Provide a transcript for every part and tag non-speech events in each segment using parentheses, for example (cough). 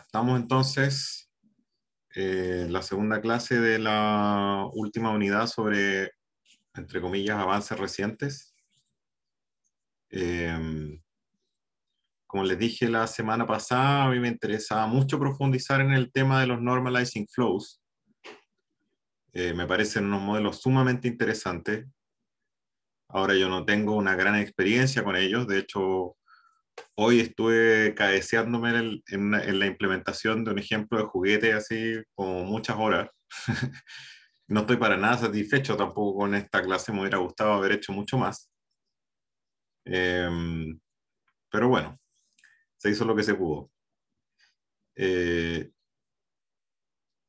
estamos entonces eh, en la segunda clase de la última unidad sobre, entre comillas, avances recientes. Em, como les dije la semana pasada, a mí me interesaba mucho profundizar en el tema de los normalizing flows. Eh, me parecen unos modelos sumamente interesantes. Ahora yo no tengo una gran experiencia con ellos, de hecho hoy estuve cabeceándome en, la implementación de un ejemplo de juguete así como muchas horas. (laughs) no estoy para nada satisfecho tampoco con esta clase, me hubiera gustado haber hecho mucho más. Em, pero bueno, se hizo lo que se pudo. Eh,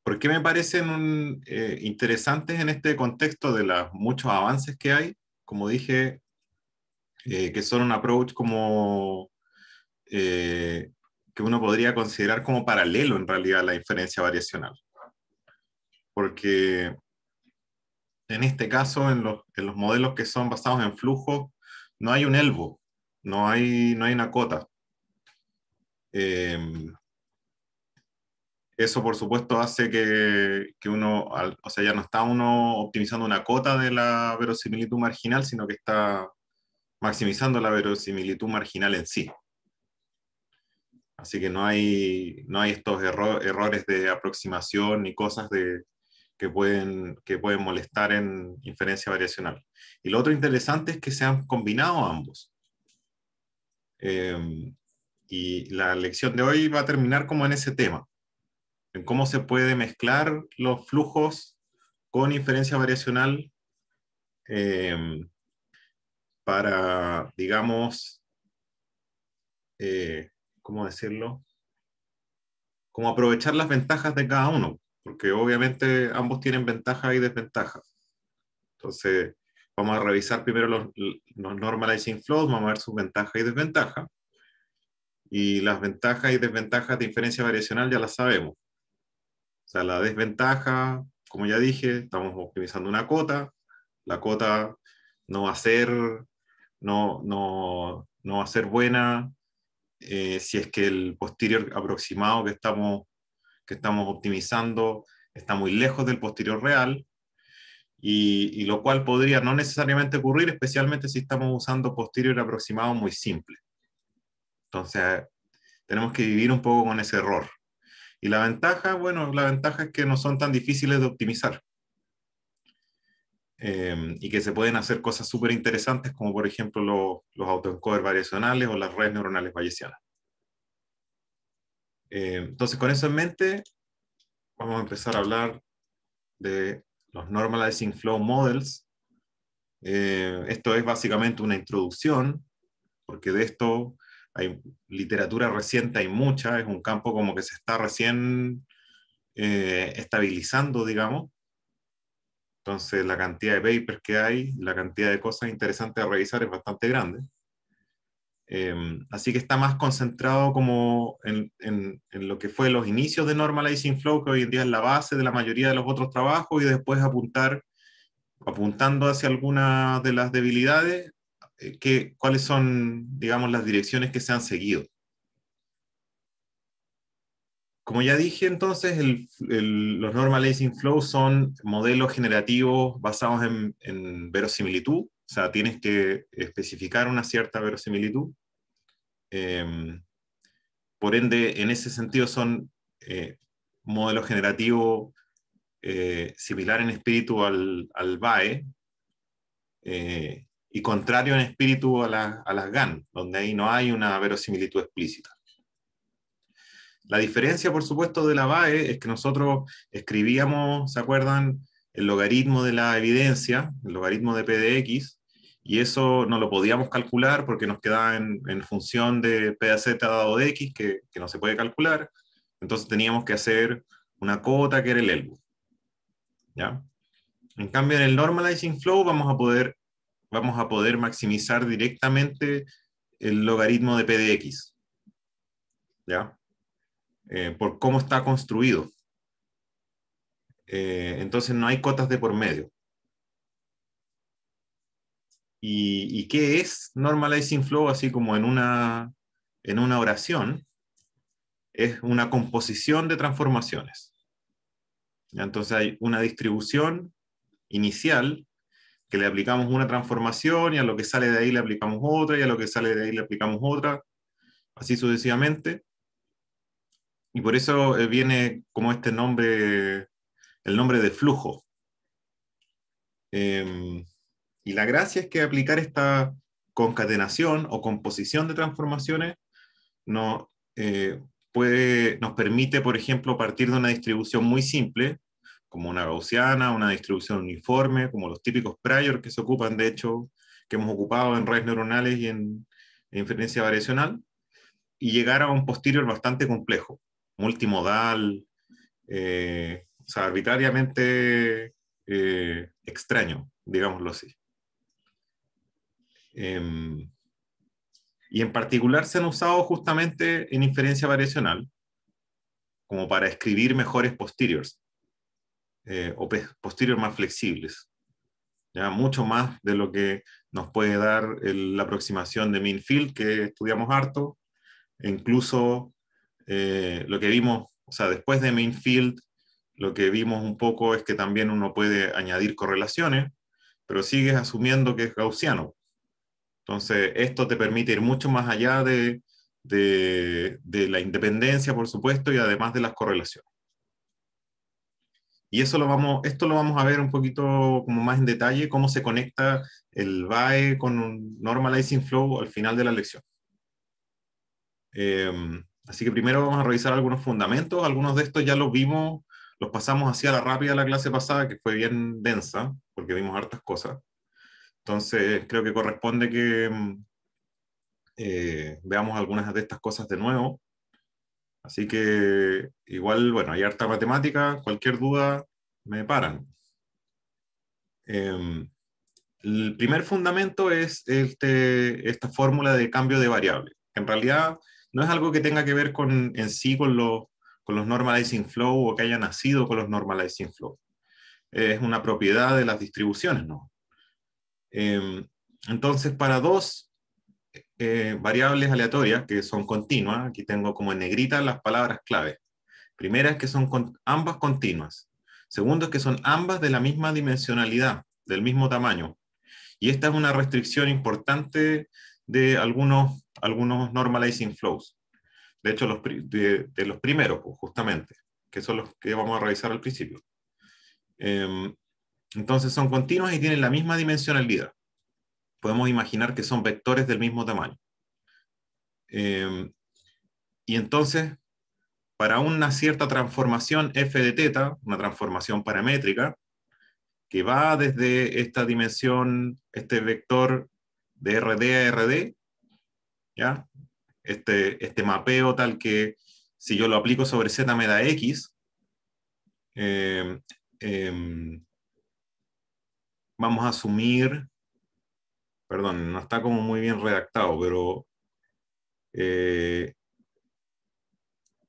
¿Por qué me parecen eh, interesantes en este contexto de los muchos avances que hay? Como dije, eh, que son un approach como eh, que uno podría considerar como paralelo en realidad a la inferencia variacional. Porque en este caso, en los, modelos que son basados en flujo, no hay un elbo, no hay, no hay una cota. Em, eso, por supuesto, hace que, uno, o sea, ya no está uno optimizando una cota de la verosimilitud marginal, sino que está maximizando la verosimilitud marginal en sí. Así que no hay, no hay estos errores de aproximación ni cosas de, que, pueden, que pueden molestar en inferencia variacional. Y lo otro interesante es que se han combinado ambos. Em, y la lección de hoy va a terminar como en ese tema, en cómo se puede mezclar los flujos con inferencia variacional em, para, digamos, eh, ¿cómo decirlo? cómo aprovechar las ventajas de cada uno, porque obviamente ambos tienen ventajas y desventajas. Entonces, vamos a revisar primero los, normalizing flows, vamos a ver sus ventajas y desventajas. Y las ventajas y desventajas de inferencia variacional ya las sabemos. O sea, la desventaja, como ya dije, estamos optimizando una cota. La cota no va ser, no, no, no va a ser buena eh, si es que el posterior aproximado que estamos, que estamos optimizando está muy lejos del posterior real, y, lo cual podría no necesariamente ocurrir, especialmente si estamos usando posterior aproximado muy simple. Entonces, tenemos que vivir un poco con ese error. Y la ventaja, bueno, la ventaja es que no son tan difíciles de optimizar. Em, y que se pueden hacer cosas súper interesantes como por ejemplo los, los autoencoders variacionales o las redes neuronales bayesianas. Em, entonces con eso en mente vamos a empezar a hablar de los Normalizing Flow Models. Em, esto es básicamente una introducción, porque de esto hay literatura reciente, hay mucha, es un campo como que se está recién eh, estabilizando, digamos, entonces, la cantidad de papers que hay, la cantidad de cosas interesantes a revisar es bastante grande. Em, así que está más concentrado como en, lo que fue los inicios de Normalizing Flow, que hoy en día es la base de la mayoría de los otros trabajos, y después apuntar, apuntando hacia algunas de las debilidades, eh, que, cuáles son, digamos, las direcciones que se han seguido. Como ya dije entonces, los normalizing flows son modelos generativos basados en, verosimilitud, o sea, tienes que especificar una cierta verosimilitud. Em, por ende, en ese sentido son eh, modelos generativos eh, similar en espíritu al, VAE, BAE eh, y contrario en espíritu a las GAN, donde ahí no hay una verosimilitud explícita. La diferencia, por supuesto, de la VAE es que nosotros escribíamos, ¿se acuerdan? El logaritmo de la evidencia, el logaritmo de PDX, y eso no lo podíamos calcular porque nos quedaba en, función de PDZ dado de X, que, no se puede calcular. Entonces teníamos que hacer una cota que era el ELBU. ¿Ya? En cambio, en el normalizing flow vamos a poder, vamos a poder maximizar directamente el logaritmo de PDX. ¿Ya? Eh, por cómo está construido. Eh, entonces no hay cotas de por medio. ¿Y, qué es normalizing flow? Así como en una, en una oración, es una composición de transformaciones. Entonces hay una distribución inicial que le aplicamos una transformación y a lo que sale de ahí le aplicamos otra y a lo que sale de ahí le aplicamos otra, así sucesivamente. Y por eso eh, viene como este nombre, el nombre de flujo. Em, y la gracia es que aplicar esta concatenación o composición de transformaciones no, eh, puede, nos permite, por ejemplo, partir de una distribución muy simple, como una gaussiana, una distribución uniforme, como los típicos prior que se ocupan, de hecho, que hemos ocupado en redes neuronales y en inferencia variacional, y llegar a un posterior bastante complejo multimodal, eh, o sea, arbitrariamente eh, extraño, digámoslo así. Em, y en particular se han usado justamente en inferencia variacional, como para escribir mejores posteriors, eh, o posteriors más flexibles, ya mucho más de lo que nos puede dar la aproximación de mean field que estudiamos harto, e incluso eh, lo que vimos, o sea, después de Mainfield, lo que vimos un poco es que también uno puede añadir correlaciones, pero sigues asumiendo que es gaussiano. Entonces, esto te permite ir mucho más allá de, de, la independencia, por supuesto, y además de las correlaciones. Y eso lo vamos, esto lo vamos a ver un poquito como más en detalle, cómo se conecta el BAE con un normalizing flow al final de la lección. Eh, Así que primero vamos a revisar algunos fundamentos. Algunos de estos ya los vimos, los pasamos hacia la rápida la clase pasada, que fue bien densa, porque vimos hartas cosas. Entonces, creo que corresponde que mm, eh, veamos algunas de estas cosas de nuevo. Así que igual, bueno, hay harta matemática, cualquier duda me paran. Em, el primer fundamento es este, esta fórmula de cambio de variable. En realidad, no es algo que tenga que ver con, en sí con, con los normalizing flow o que haya nacido con los normalizing flow. es una propiedad de las distribuciones, ¿no? Em, entonces, para dos eh, variables aleatorias que son continuas, aquí tengo como en negrita las palabras clave. Primera es que son ambas continuas. Segundo es que son ambas de la misma dimensionalidad, del mismo tamaño. Y esta es una restricción importante de algunos, algunos normalizing flows. De hecho, los, de, los primeros, pues, justamente, que son los que vamos a revisar al principio. Em, entonces son continuos y tienen la misma dimensión dimensionalidad. Podemos imaginar que son vectores del mismo tamaño. Em, y entonces, para una cierta transformación f de teta, una transformación paramétrica, que va desde esta dimensión, este vector de RD a RD, ¿ya? Este, este mapeo tal que si yo lo aplico sobre Z me da X, em, em, vamos a asumir, perdón, no está como muy bien redactado, pero eh,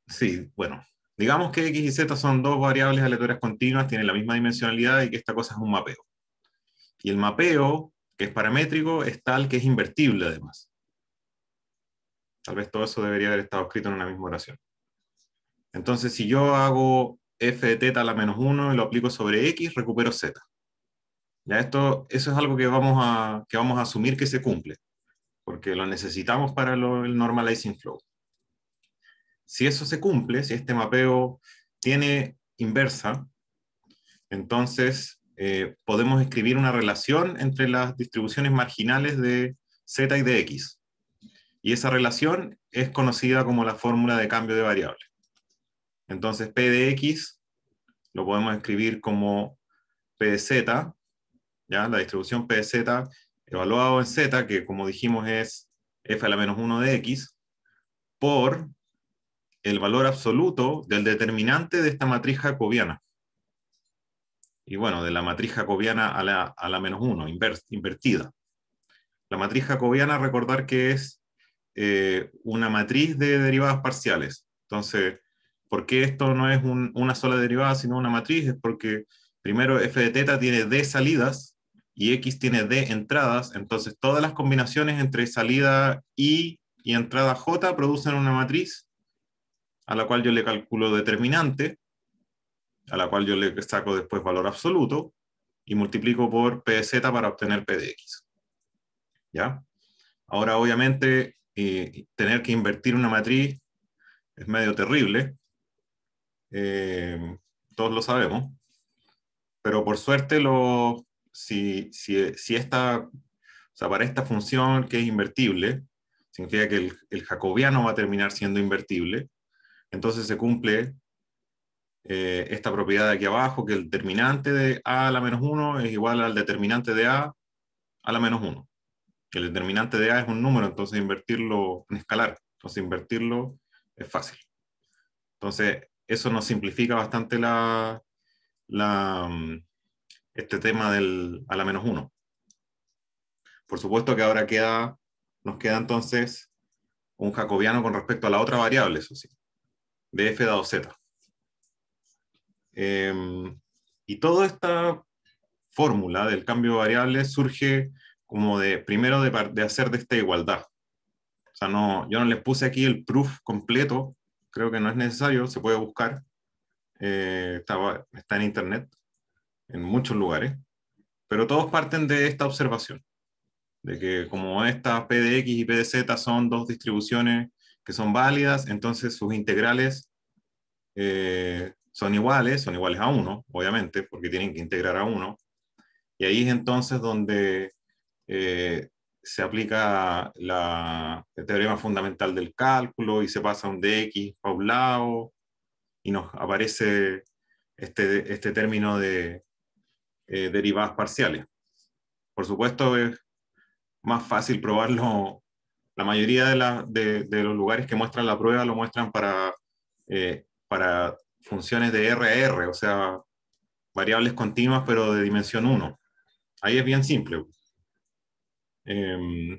sí, bueno, digamos que X y Z son dos variables aleatorias continuas, tienen la misma dimensionalidad y que esta cosa es un mapeo. Y el mapeo que es paramétrico, es tal que es invertible además. Tal vez todo eso debería haber estado escrito en una misma oración. Entonces, si yo hago f de teta a la menos 1 y lo aplico sobre x, recupero z. Ya esto, eso es algo que vamos, a, que vamos a asumir que se cumple, porque lo necesitamos para el normalizing flow. Si eso se cumple, si este mapeo tiene inversa, entonces eh, podemos escribir una relación entre las distribuciones marginales de z y de x. Y esa relación es conocida como la fórmula de cambio de variable. Entonces p de x lo podemos escribir como p de z, ¿ya? la distribución p de z evaluado en z, que como dijimos es f a la menos 1 de x, por el valor absoluto del determinante de esta matriz jacobiana y bueno, de la matriz jacobiana a la, menos 1, invertida. La matriz jacobiana, recordar que es eh, una matriz de derivadas parciales. Entonces, ¿por qué esto no es una sola derivada, sino una matriz? Es porque primero f de teta tiene d salidas y x tiene d entradas, entonces todas las combinaciones entre salida y entrada j producen una matriz a la cual yo le calculo determinante, a la cual yo le saco después valor absoluto y multiplico por PZ para obtener PDX. ¿Ya? Ahora, obviamente, eh, tener que invertir una matriz es medio terrible. Eh, todos lo sabemos. Pero por suerte, lo, si, si, esta, o sea, para esta función que es invertible, significa que el jacobiano va a terminar siendo invertible, entonces se cumple eh, esta propiedad de aquí abajo, que el determinante de A a la menos 1 es igual al determinante de A a la menos 1. el determinante de A es un número, entonces invertirlo en escalar. Entonces invertirlo es fácil. Entonces, eso nos simplifica bastante la, mm, este tema del a la menos 1. Por supuesto que ahora queda, nos queda entonces un jacobiano con respecto a la otra variable, eso sí, de f dado z. Em, y toda esta fórmula del cambio de variables surge como de, primero, de, hacer de esta igualdad. O sea, no, yo no les puse aquí el proof completo, creo que no es necesario, se puede buscar. Eh, está, en internet, en muchos lugares. Pero todos parten de esta observación, de que como esta PDX y PDZ son dos distribuciones que son válidas, entonces sus integrales eh, son iguales, son iguales a 1, obviamente, porque tienen que integrar a 1, Y ahí es entonces donde eh, se aplica la, el teorema fundamental del cálculo y se pasa un dx a un lado y nos aparece este, este término de eh, derivadas parciales. Por supuesto, es más fácil probarlo. La mayoría de, los lugares que muestran la prueba lo muestran para, eh, para funciones de RR, o sea, variables continuas pero de dimensión 1. Ahí es bien simple. Em,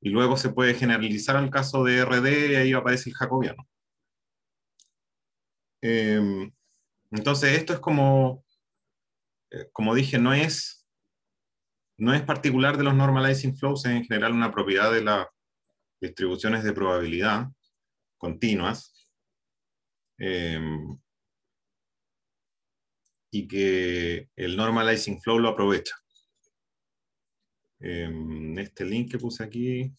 y luego se puede generalizar al caso de RD y ahí aparece el jacobiano. Em, entonces esto es como, eh, como dije, no es, no es particular de los normalizing flows, es en general una propiedad de las distribuciones de probabilidad continuas Em, y que el normalizing flow lo aprovecha. Em, este link que puse aquí,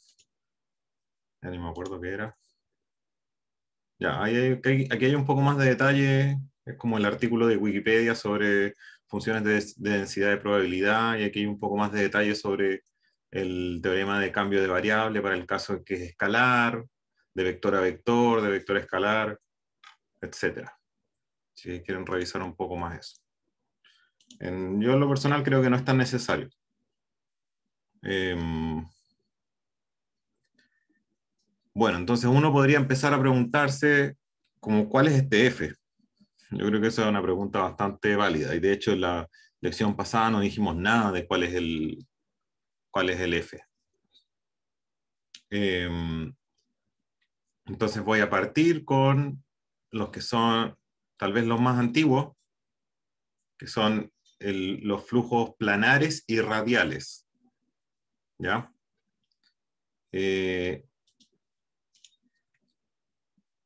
ya ni me acuerdo qué era. Ya, aquí hay un poco más de detalle, es como el artículo de Wikipedia sobre funciones de, de densidad de probabilidad y aquí hay un poco más de detalle sobre el teorema de cambio de variable para el caso que es escalar, de vector a vector, de vector a escalar, etcétera. Si quieren revisar un poco más eso. yo en lo personal creo que no es tan necesario. Em, bueno, entonces uno podría empezar a preguntarse como cuál es este F. Yo creo que esa es una pregunta bastante válida y de hecho en la lección pasada no dijimos nada de cuál es el, cuál es el F. Em, entonces voy a partir con los que son tal vez los más antiguos, que son los flujos planares y radiales. ¿Ya? Eh,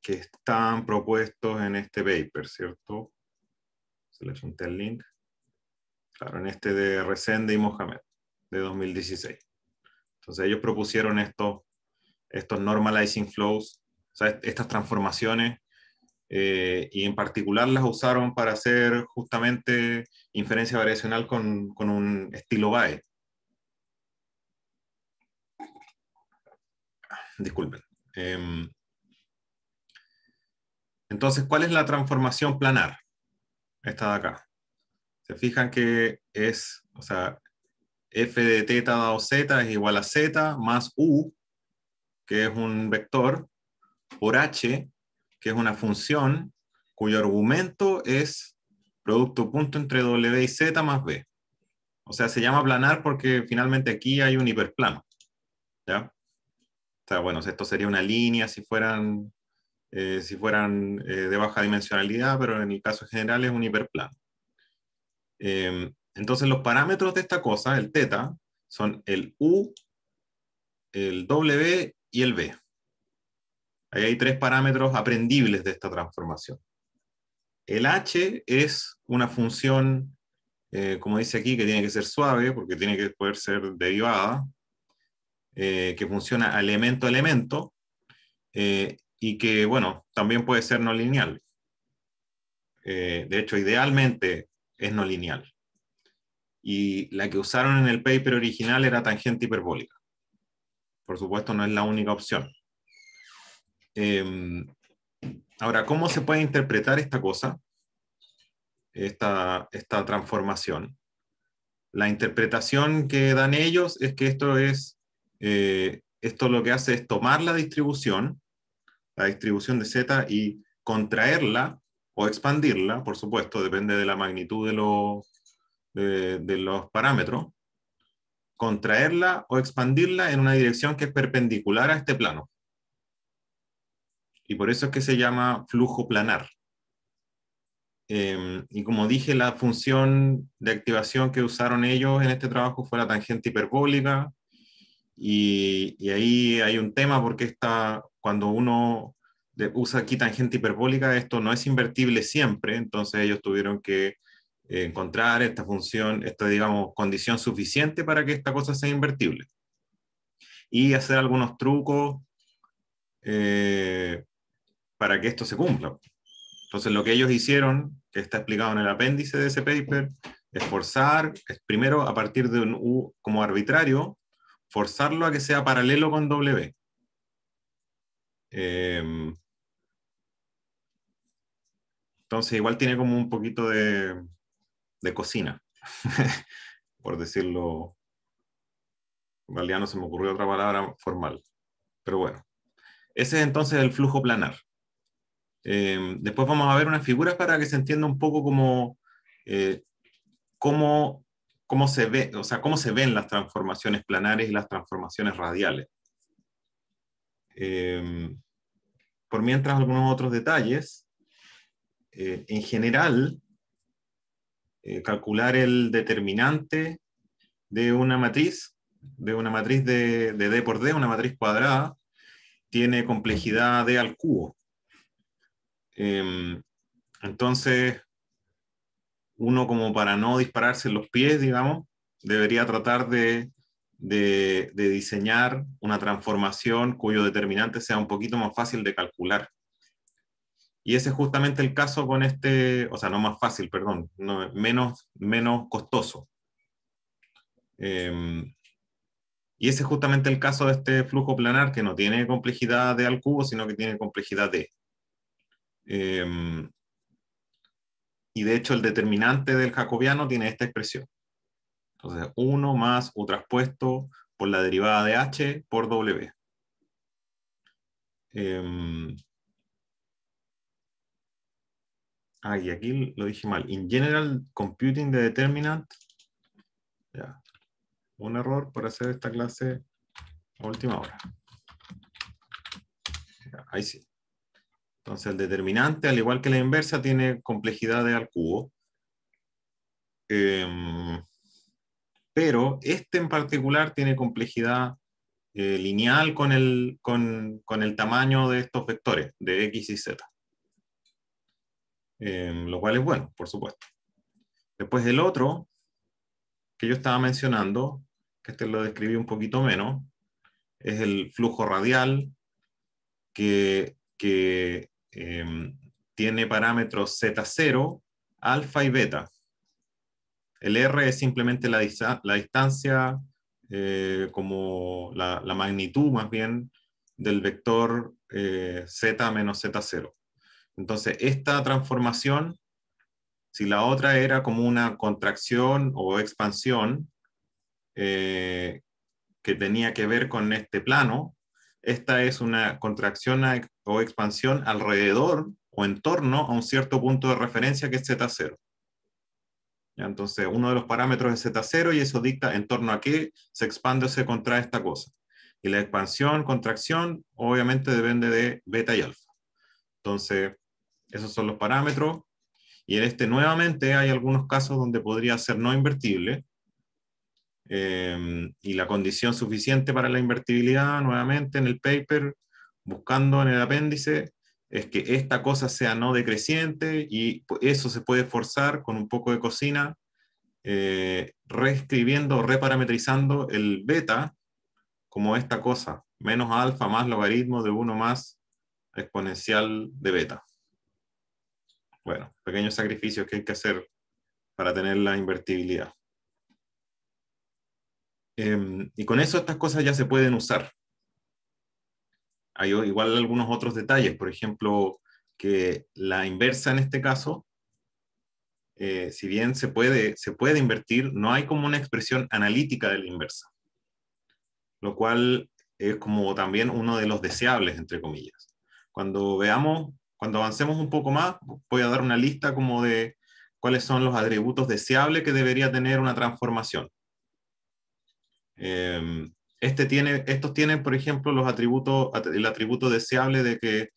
que están propuestos en este paper, ¿cierto? Se les junté el link. Claro, en este de Resende y Mohamed, de 2016. Entonces ellos propusieron estos, estos normalizing flows, o sea, estas transformaciones eh, y en particular las usaron para hacer justamente inferencia variacional con, un estilo BAE. Disculpen. Em, entonces, ¿cuál es la transformación planar? Esta de acá. Se fijan que es, o sea, f de teta dado z es igual a z más u, que es un vector, por h, es una función cuyo argumento es producto punto entre W y Z más B. O sea, se llama planar porque finalmente aquí hay un hiperplano. ¿Ya? O bueno, esto sería una línea si fueran, eh, si fueran eh, de baja dimensionalidad, pero en el caso general es un hiperplano. Eh, entonces los parámetros de esta cosa, el teta, son el U, el W y el B. Ahí hay tres parámetros aprendibles de esta transformación. El h es una función, eh, como dice aquí, que tiene que ser suave, porque tiene que poder ser derivada, eh, que funciona elemento a elemento, eh, y que, bueno, también puede ser no lineal. de hecho, idealmente es no lineal. Y la que usaron en el paper original era tangente hiperbólica. Por supuesto, no es la única opción Em, ahora, ¿cómo se puede interpretar esta cosa? Esta, esta transformación. La interpretación que dan ellos es que esto es, eh, esto lo que hace es tomar la distribución, la distribución de Z y contraerla o expandirla, por supuesto, depende de la magnitud de, los de los parámetros, contraerla o expandirla en una dirección que es perpendicular a este plano. Y por eso es que se llama flujo planar. Em, y como dije, la función de activación que usaron ellos en este trabajo fue la tangente hiperbólica. Y, y ahí hay un tema porque está, cuando uno usa aquí tangente hiperbólica, esto no es invertible siempre, entonces ellos tuvieron que eh, encontrar esta función, esta, digamos, condición suficiente para que esta cosa sea invertible. Y hacer algunos trucos eh, para que esto se cumpla. Entonces, lo que ellos hicieron, que está explicado en el apéndice de ese paper, es forzar, primero a partir de un U como arbitrario, forzarlo a que sea paralelo con W. Em, entonces, igual tiene como un poquito de, de cocina, (laughs) por decirlo. En no se me ocurrió otra palabra formal, pero bueno. Ese es entonces el flujo planar. Em, después vamos a ver unas figuras para que se entienda un poco eh, cómo, cómo, se ve, o sea, cómo se ven las transformaciones planares y las transformaciones radiales. Em, por mientras, algunos otros detalles. Eh, en general, eh, calcular el determinante de una matriz, de una matriz de, de D por D, una matriz cuadrada, tiene complejidad D al cubo Em, entonces, uno como para no dispararse en los pies, digamos, debería tratar de, diseñar una transformación cuyo determinante sea un poquito más fácil de calcular. Y ese es justamente el caso con este, o sea, no más fácil, perdón, menos, menos costoso. Em, y ese es justamente el caso de este flujo planar que no tiene complejidad de al cubo, sino que tiene complejidad de. Em, y de hecho el determinante del jacobiano tiene esta expresión. Entonces, 1 más U traspuesto por la derivada de H por W. Em, ah, y aquí lo dije mal. In general, computing the determinant. Un error por hacer esta clase a última hora. ahí sí. Entonces el determinante, al igual que la inversa, tiene complejidad de al cubo. Em, pero este en particular tiene complejidad eh, lineal con el, con, el, tamaño de estos vectores, de x y z. Em, lo cual es bueno, por supuesto. Después el otro, que yo estaba mencionando, que este lo describí un poquito menos, es el flujo radial, que, que Em, tiene parámetros Z0, alfa y beta. El R es simplemente la, distancia, eh, como la, magnitud más bien, del vector eh, Z menos Z0. Entonces, esta transformación, si la otra era como una contracción o expansión eh, que tenía que ver con este plano, esta es una contracción o expansión alrededor o en torno a un cierto punto de referencia que es Z0. Entonces, uno de los parámetros es Z0 y eso dicta en torno a qué se expande o se contrae esta cosa. Y la expansión, contracción, obviamente depende de beta y alfa. Entonces, esos son los parámetros. Y en este nuevamente hay algunos casos donde podría ser no invertible, Em, y la condición suficiente para la invertibilidad, nuevamente en el paper, buscando en el apéndice, es que esta cosa sea no decreciente y eso se puede forzar con un poco de cocina, eh, reescribiendo reparametrizando el beta como esta cosa, menos alfa más logaritmo de 1 más exponencial de beta. Bueno, pequeños sacrificios que hay que hacer para tener la invertibilidad. Em, y con eso estas cosas ya se pueden usar. Hay igual algunos otros detalles, por ejemplo, que la inversa en este caso, eh, si bien se puede, se puede invertir, no hay como una expresión analítica de la inversa, lo cual es como también uno de los deseables, entre comillas. Cuando veamos, cuando avancemos un poco más, voy a dar una lista como de cuáles son los atributos deseables que debería tener una transformación. Em, este tiene, estos tienen, por ejemplo, los atributos, el atributo deseable de que,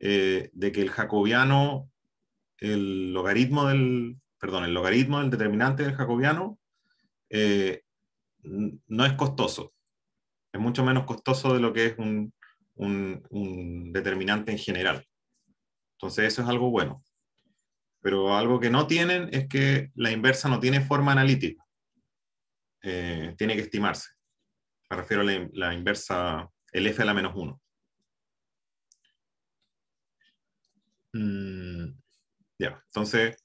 eh, de que el jacobiano, el logaritmo del, perdón, el logaritmo del determinante del jacobiano eh, no es costoso. Es mucho menos costoso de lo que es un determinante en general. Entonces eso es algo bueno. Pero algo que no tienen es que la inversa no tiene forma analítica. Eh, tiene que estimarse. Me refiero a la, inversa, el f a la menos 1. Mm, ya, entonces,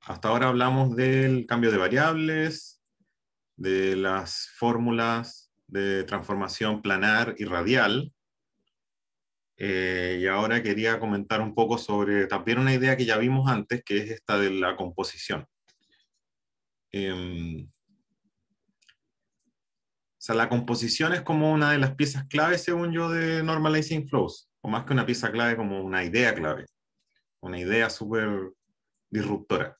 hasta ahora hablamos del cambio de variables, de las fórmulas de transformación planar y radial. Eh, y ahora quería comentar un poco sobre también una idea que ya vimos antes, que es esta de la composición. Eh, o sea, la composición es como una de las piezas clave, según yo, de Normalizing Flows, o más que una pieza clave, como una idea clave, una idea súper disruptora.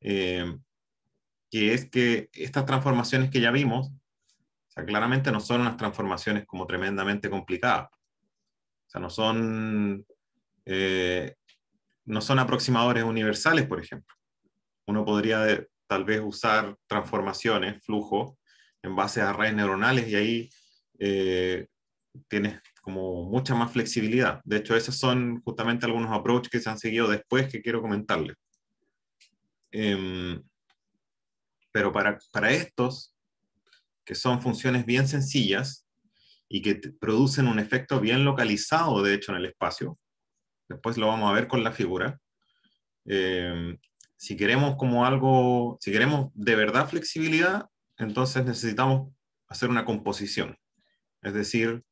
Eh, que es que estas transformaciones que ya vimos, o sea, claramente no son unas transformaciones como tremendamente complicadas. O sea, no son, eh, no son aproximadores universales, por ejemplo. Uno podría eh, tal vez usar transformaciones, flujo, en base a redes neuronales y ahí eh, tienes como mucha más flexibilidad. De hecho, esos son justamente algunos approaches que se han seguido después que quiero comentarles. Em, pero para, estos, que son funciones bien sencillas y que producen un efecto bien localizado, de hecho, en el espacio, después lo vamos a ver con la figura, em, si queremos como algo, si queremos de verdad flexibilidad, entonces necesitamos hacer una composición, es decir,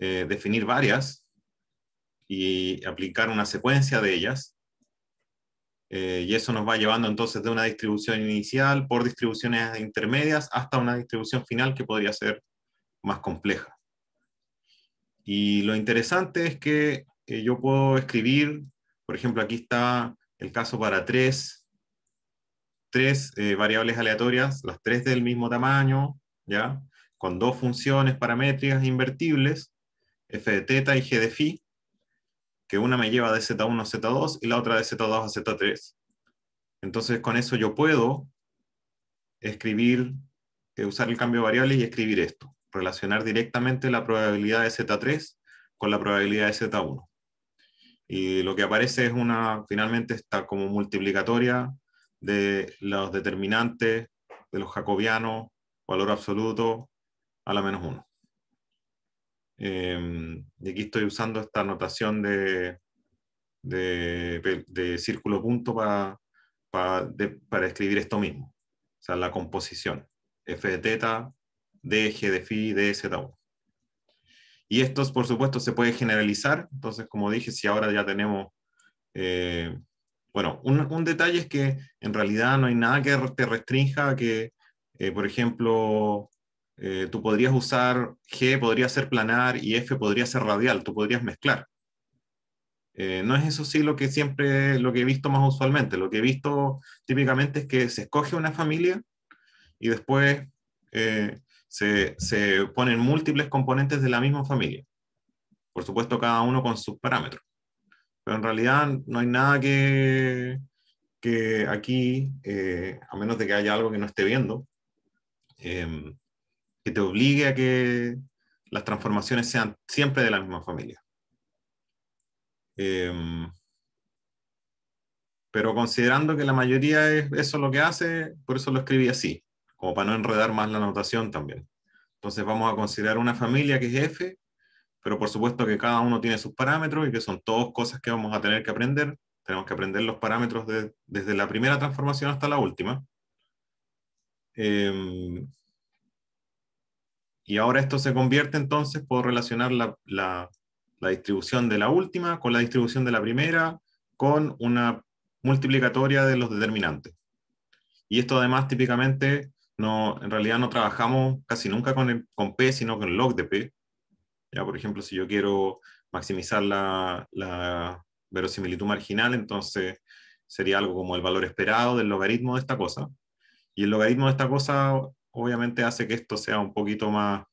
eh, definir varias y aplicar una secuencia de ellas. Eh, y eso nos va llevando entonces de una distribución inicial por distribuciones intermedias hasta una distribución final que podría ser más compleja. Y lo interesante es que eh, yo puedo escribir, por ejemplo, aquí está el caso para tres, tres eh, variables aleatorias, las tres del mismo tamaño, ¿ya? Con dos funciones paramétricas invertibles, f de teta y g de phi, que una me lleva de z1 a z2 y la otra de z2 a z3. Entonces con eso yo puedo escribir, eh, usar el cambio de variables y escribir esto, relacionar directamente la probabilidad de z3 con la probabilidad de z1. Y lo que aparece es una, finalmente está como multiplicatoria de los determinantes de los jacobianos, valor absoluto, a la menos 1. Em, y aquí estoy usando esta notación de, de, círculo punto para, para, escribir esto mismo. O sea, la composición. F de teta, D, G de phi, D, Z1. Y esto, por supuesto, se puede generalizar. Entonces, como dije, si ahora ya tenemos eh, bueno, un, detalle es que en realidad no hay nada que te restrinja que, eh, por ejemplo, eh, tú podrías usar G, podría ser planar y F podría ser radial, tú podrías mezclar. Eh, no es eso sí lo que siempre, lo que he visto más usualmente. Lo que he visto típicamente es que se escoge una familia y después se, se ponen múltiples componentes de la misma familia. Por supuesto, cada uno con sus parámetros pero en realidad no hay nada que, que aquí, eh, a menos de que haya algo que no esté viendo, em, que te obligue a que las transformaciones sean siempre de la misma familia. Em, pero considerando que la mayoría es eso lo que hace, por eso lo escribí así, como para no enredar más la notación también. Entonces vamos a considerar una familia que es F pero por supuesto que cada uno tiene sus parámetros y que son todas cosas que vamos a tener que aprender. Tenemos que aprender los parámetros desde la primera transformación hasta la última. Em, y ahora esto se convierte entonces, puedo relacionar la, distribución de la última con la distribución de la primera, con una multiplicatoria de los determinantes. Y esto además típicamente, no, en realidad no trabajamos casi nunca con, el, con P, sino con el log de P, ya, por ejemplo, si yo quiero maximizar la, verosimilitud marginal, entonces sería algo como el valor esperado del logaritmo de esta cosa. Y el logaritmo de esta cosa obviamente hace que esto sea un poquito más,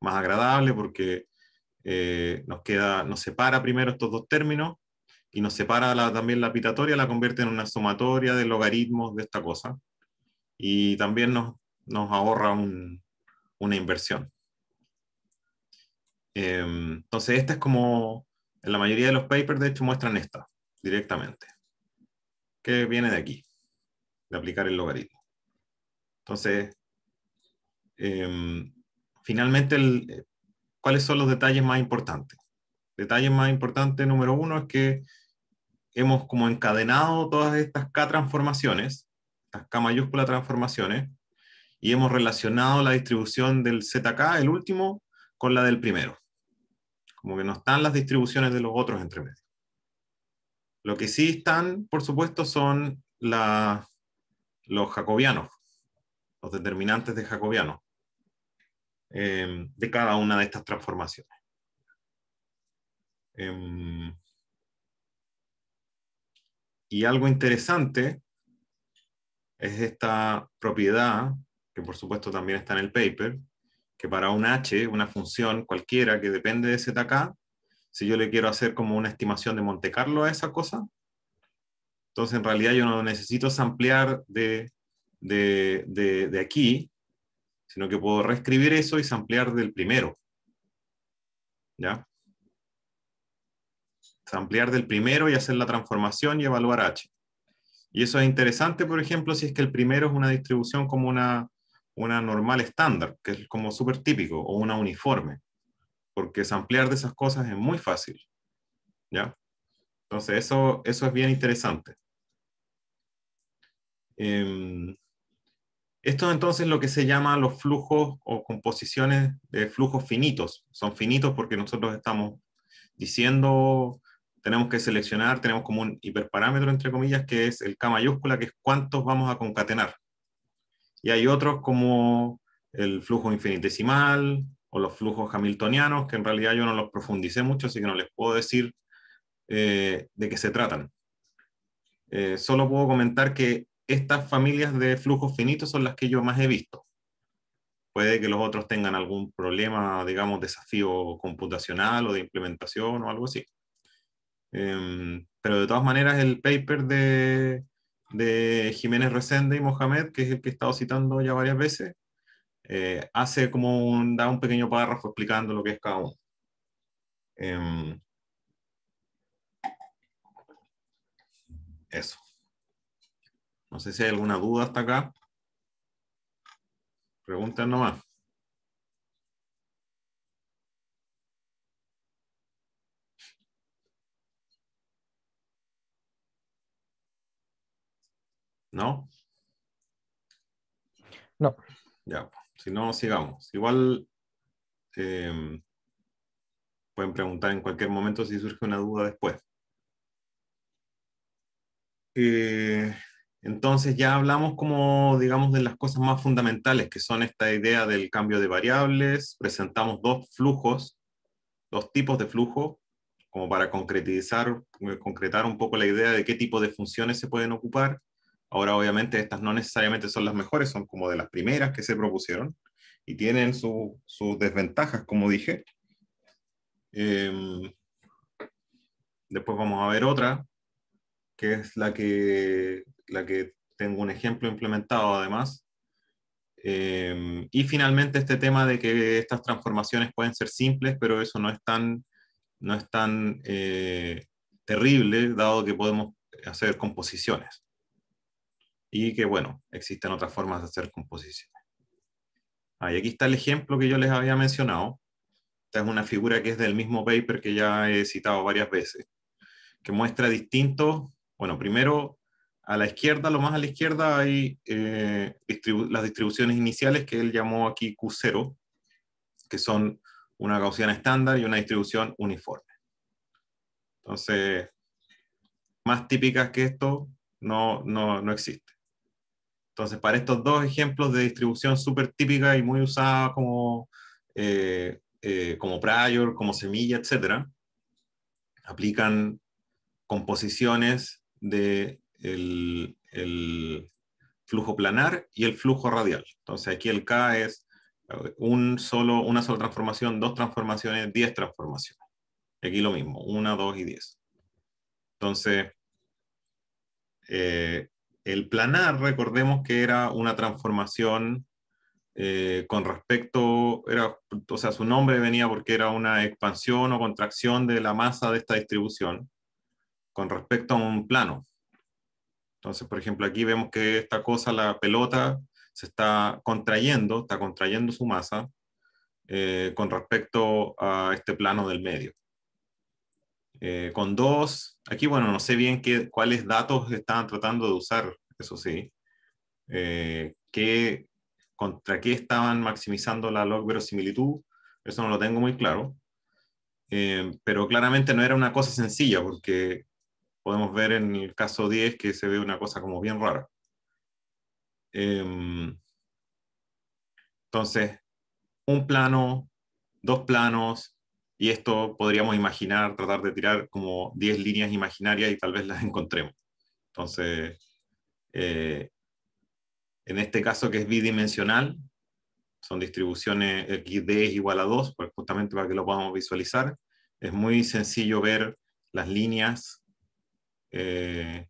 más agradable porque eh, nos, queda, nos separa primero estos dos términos y nos separa también la pitatoria, la convierte en una sumatoria de logaritmos de esta cosa. Y también nos, nos ahorra una inversión. Em, entonces, esta es como, en la mayoría de los papers, de hecho, muestran esta directamente, que viene de aquí, de aplicar el logaritmo. Entonces, em, finalmente, el, eh, ¿cuáles son los detalles más importantes? Detalle más importante número uno es que hemos como encadenado todas estas K transformaciones, estas K mayúsculas transformaciones, y hemos relacionado la distribución del ZK, el último, con la del primero como que no están las distribuciones de los otros entre medios. Lo que sí están, por supuesto, son los jacobianos, los determinantes de jacobiano em, de cada una de estas transformaciones. Em, y algo interesante es esta propiedad, que por supuesto también está en el paper, que para un h, una función cualquiera que depende de zk, si yo le quiero hacer como una estimación de Monte Carlo a esa cosa, entonces en realidad yo no necesito samplear de, de aquí, sino que puedo reescribir eso y samplear del primero. ¿Ya? Samplear del primero y hacer la transformación y evaluar h. Y eso es interesante, por ejemplo, si es que el primero es una distribución como una una normal estándar, que es como súper típico, o una uniforme, porque es ampliar de esas cosas es muy fácil. ¿Ya? Entonces, eso, eso es bien interesante. Em, esto entonces lo que se llama los flujos o composiciones de flujos finitos. Son finitos porque nosotros estamos diciendo, tenemos que seleccionar, tenemos como un hiperparámetro, entre comillas, que es el K mayúscula, que es cuántos vamos a concatenar y hay otros como el flujo infinitesimal o los flujos hamiltonianos, que en realidad yo no los profundicé mucho, así que no les puedo decir eh, de qué se tratan. Eh, solo puedo comentar que estas familias de flujos finitos son las que yo más he visto. Puede que los otros tengan algún problema, digamos, desafío computacional o de implementación o algo así. Em, pero de todas maneras, el paper de de Jiménez Resende y Mohamed, que es el que he estado citando ya varias veces, eh, hace como un, da un pequeño párrafo explicando lo que es cada uno. Em, eso. No sé si hay alguna duda hasta acá. Pregunten nomás. ¿No? No. Ya, si no, sigamos. Igual em, pueden preguntar en cualquier momento si surge una duda después. Eh, entonces ya hablamos como, digamos, de las cosas más fundamentales, que son esta idea del cambio de variables. Presentamos dos flujos, dos tipos de flujo, como para concretizar, eh, concretar un poco la idea de qué tipo de funciones se pueden ocupar. Ahora, obviamente, estas no necesariamente son las mejores, son como de las primeras que se propusieron y tienen sus desventajas, como dije. Em, después vamos a ver otra, que es la que, la que tengo un ejemplo implementado además. Em, y finalmente este tema de que estas transformaciones pueden ser simples, pero eso no es tan, no es tan eh, terrible, dado que podemos hacer composiciones y que, bueno, existen otras formas de hacer composiciones. ahí aquí está el ejemplo que yo les había mencionado. Esta es una figura que es del mismo paper que ya he citado varias veces, que muestra distintos, bueno, primero a la izquierda, lo más a la izquierda hay eh, las distribuciones iniciales que él llamó aquí Q0, que son una gaussiana estándar y una distribución uniforme. Entonces, más típicas que esto no, no, no existe. Entonces, para estos dos ejemplos de distribución súper típica y muy usada como, eh, eh, como prior, como semilla, etc., aplican composiciones del de el flujo planar y el flujo radial. Entonces, aquí el K es eh, un solo, una sola transformación, dos transformaciones, diez transformaciones. Aquí lo mismo, una, dos y diez. Entonces, el planar, recordemos que era una transformación eh, con respecto, era, o sea, su nombre venía porque era una expansión o contracción de la masa de esta distribución con respecto a un plano. Entonces, por ejemplo, aquí vemos que esta cosa, la pelota, se está contrayendo, está contrayendo su masa eh, con respecto a este plano del medio. Eh, con dos Aquí, bueno, no sé bien qué, cuáles datos estaban tratando de usar, eso sí. Eh, contra qué estaban maximizando la log verosimilitud, eso no lo tengo muy claro. Eh, pero claramente no era una cosa sencilla, porque podemos ver en el caso 10 que se ve una cosa como bien rara. Em, entonces, un plano, dos planos, y esto podríamos imaginar, tratar de tirar como 10 líneas imaginarias y tal vez las (laughs) encontremos. Entonces, eh, en este caso que es bidimensional, son distribuciones XD es igual a 2, pues justamente para que lo podamos visualizar. Es muy sencillo ver las líneas eh,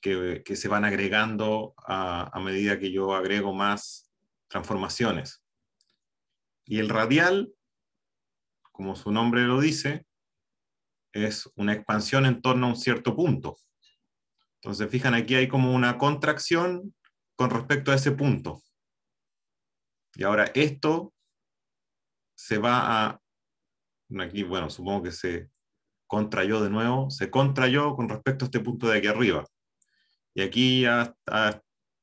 que, se van agregando a medida que yo agrego más transformaciones. Y el radial como su nombre lo dice, es una expansión en torno a un cierto punto. Entonces, fijan, aquí hay como una contracción con respecto a ese punto. Y ahora esto se va a, aquí, bueno, supongo que se contrayó de nuevo, se contrayó con respecto a este punto de aquí arriba. Y aquí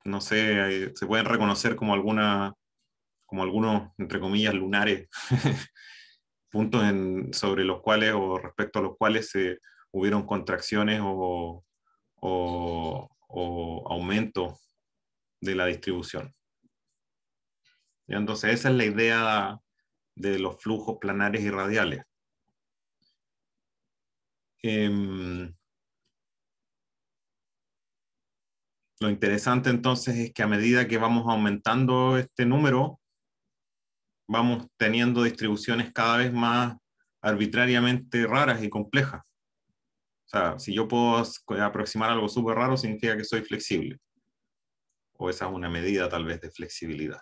no sé, se pueden reconocer como alguna, como algunos, entre comillas, lunares (laughs) puntos sobre los cuales o respecto a los cuales se hubieron contracciones o, aumento de la distribución. entonces esa es la idea de los flujos planares y radiales. Em, lo interesante entonces es que a medida que vamos aumentando este número, vamos teniendo distribuciones cada vez más arbitrariamente raras y complejas. O sea, si yo puedo aproximar algo súper raro, significa que soy flexible. O esa es una medida tal vez de flexibilidad.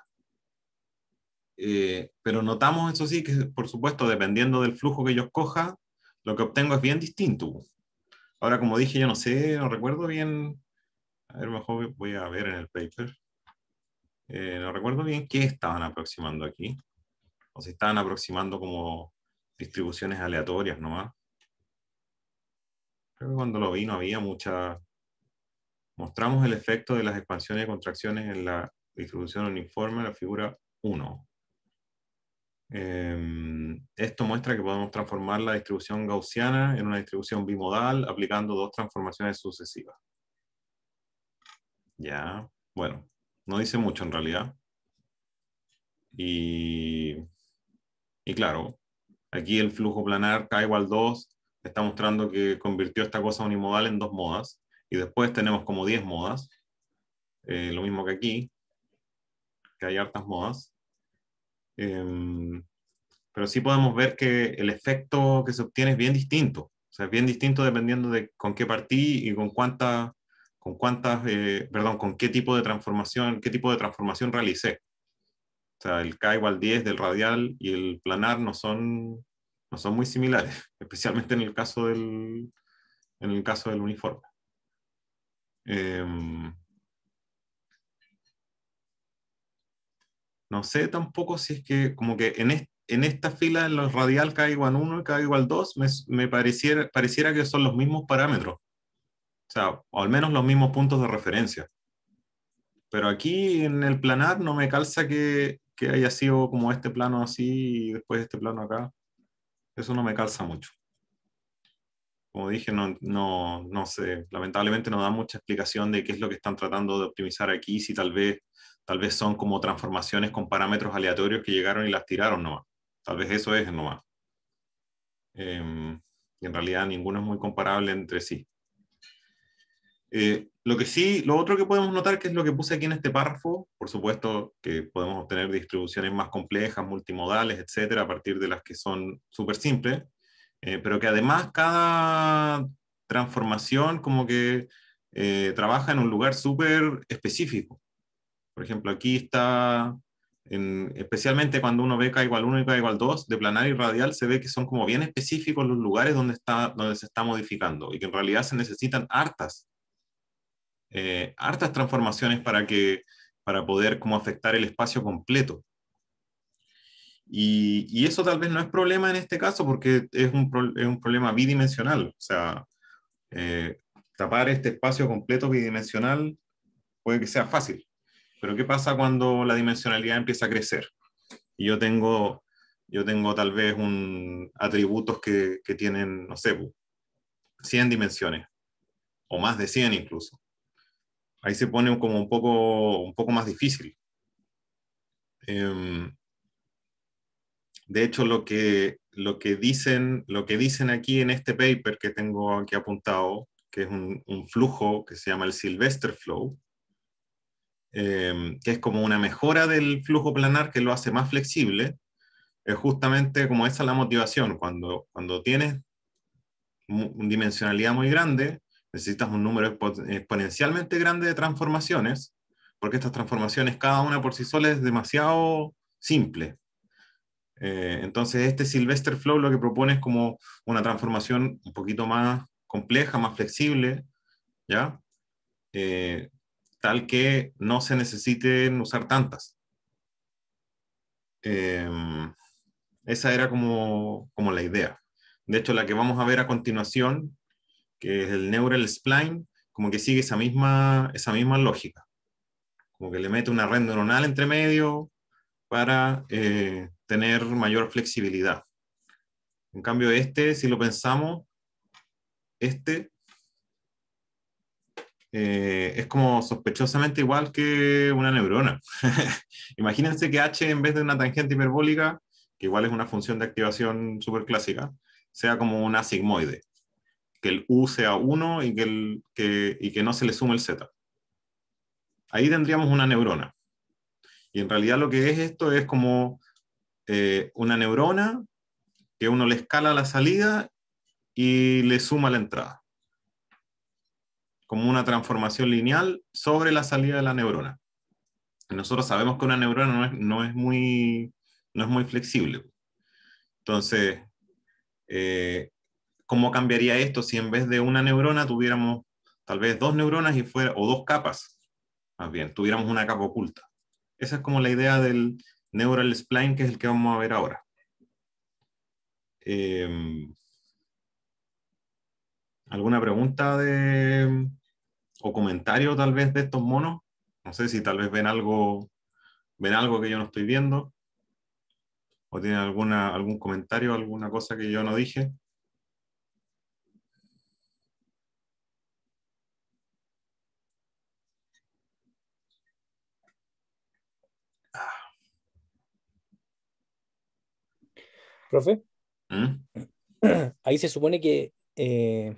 Eh, pero notamos, eso sí, que por supuesto, dependiendo del flujo que yo escoja, lo que obtengo es bien distinto. Ahora, como dije, yo no sé, no recuerdo bien, a ver, mejor voy a ver en el paper, eh, no recuerdo bien qué estaban aproximando aquí se estaban aproximando como distribuciones aleatorias ¿no Creo que cuando lo vi no había mucha... Mostramos el efecto de las expansiones y contracciones en la distribución uniforme la figura 1. Em, esto muestra que podemos transformar la distribución gaussiana en una distribución bimodal aplicando dos transformaciones sucesivas. Ya, bueno, no dice mucho en realidad. Y y claro, aquí el flujo planar K igual 2 está mostrando que convirtió esta cosa unimodal en dos modas. Y después tenemos como 10 modas. Eh, lo mismo que aquí, que hay hartas modas. Em, pero sí podemos ver que el efecto que se obtiene es bien distinto. O sea, es bien distinto dependiendo de con qué partí y con cuánta con cuántas, eh, perdón, con qué tipo de transformación, qué tipo de transformación realicé. O sea, el K igual 10 del radial y el planar no son, no son muy similares, (laughs) especialmente en el caso del, en el caso del uniforme. Em, no sé tampoco si es que, como que en, en esta fila, en los radial K igual 1 y K igual 2, me, pareciera, pareciera que son los mismos parámetros. O sea, o al menos los mismos puntos de referencia. Pero aquí en el planar no me calza que que haya sido como este plano así y después este plano acá. Eso no me calza mucho. Como dije, no, sé, lamentablemente no da mucha explicación de qué es lo que están tratando de optimizar aquí, si tal vez, tal vez son como transformaciones con parámetros aleatorios que llegaron y las tiraron nomás. Tal vez eso es nomás. Eh, en realidad ninguno es muy comparable entre sí. Eh, lo que sí, lo otro que podemos notar, que es lo que puse aquí en este párrafo, por supuesto que podemos obtener distribuciones más complejas, multimodales, etcétera, a partir de las que son súper simples, eh, pero que además cada transformación como que eh, trabaja en un lugar súper específico. Por ejemplo, aquí está, especialmente cuando uno ve K igual 1 y K igual 2, de planar y radial se ve que son como bien específicos los lugares donde, está, donde se está modificando y que en realidad se necesitan hartas eh, hartas transformaciones para, que, para poder como afectar el espacio completo. Y, eso tal vez no es problema en este caso porque es un, es un problema bidimensional. O sea, eh, tapar este espacio completo bidimensional puede que sea fácil. Pero ¿qué pasa cuando la dimensionalidad empieza a crecer? Y yo tengo, yo tengo tal vez un, atributos que, que tienen, no sé, 100 dimensiones o más de 100 incluso ahí se pone como un poco, un poco más difícil. Em, de hecho, lo que, lo, que dicen, lo que dicen aquí en este paper que tengo aquí apuntado, que es un, flujo que se llama el Sylvester Flow, em, que es como una mejora del flujo planar que lo hace más flexible, es justamente como esa la motivación. Cuando, cuando tienes una dimensionalidad muy grande, necesitas un número exponencialmente grande de transformaciones, porque estas transformaciones, cada una por sí sola, es demasiado simple. Eh, entonces, este Sylvester Flow lo que propone es como una transformación un poquito más compleja, más flexible, ¿ya? Eh, tal que no se necesiten usar tantas. Em, esa era como, como la idea. De hecho, la que vamos a ver a continuación que es el neural spline, como que sigue esa misma, esa misma lógica. Como que le mete una red neuronal entre medio para eh, tener mayor flexibilidad. En cambio, este, si lo pensamos, este eh, es como sospechosamente igual que una neurona. (laughs) Imagínense que h en vez de una tangente hiperbólica, que igual es una función de activación súper clásica, sea como una sigmoide que el U sea 1 y que, y que no se le sume el Z. Ahí tendríamos una neurona. Y en realidad lo que es esto es como eh, una neurona que uno le escala la salida y le suma la entrada. Como una transformación lineal sobre la salida de la neurona. nosotros sabemos que una neurona no es, muy, es muy flexible. Entonces, eh, ¿cómo cambiaría esto si en vez de una neurona tuviéramos tal vez dos neuronas y fuera, o dos capas, más bien, tuviéramos una capa oculta? Esa es como la idea del neural spline, que es el que vamos a ver ahora. Em, ¿Alguna pregunta o comentario tal vez de estos monos? No sé si tal vez ven algo, ven algo que yo no estoy viendo. ¿O tienen alguna, algún comentario, alguna cosa que yo no dije? profe. ¿Mm? (clears throat) Ahí se supone que eh,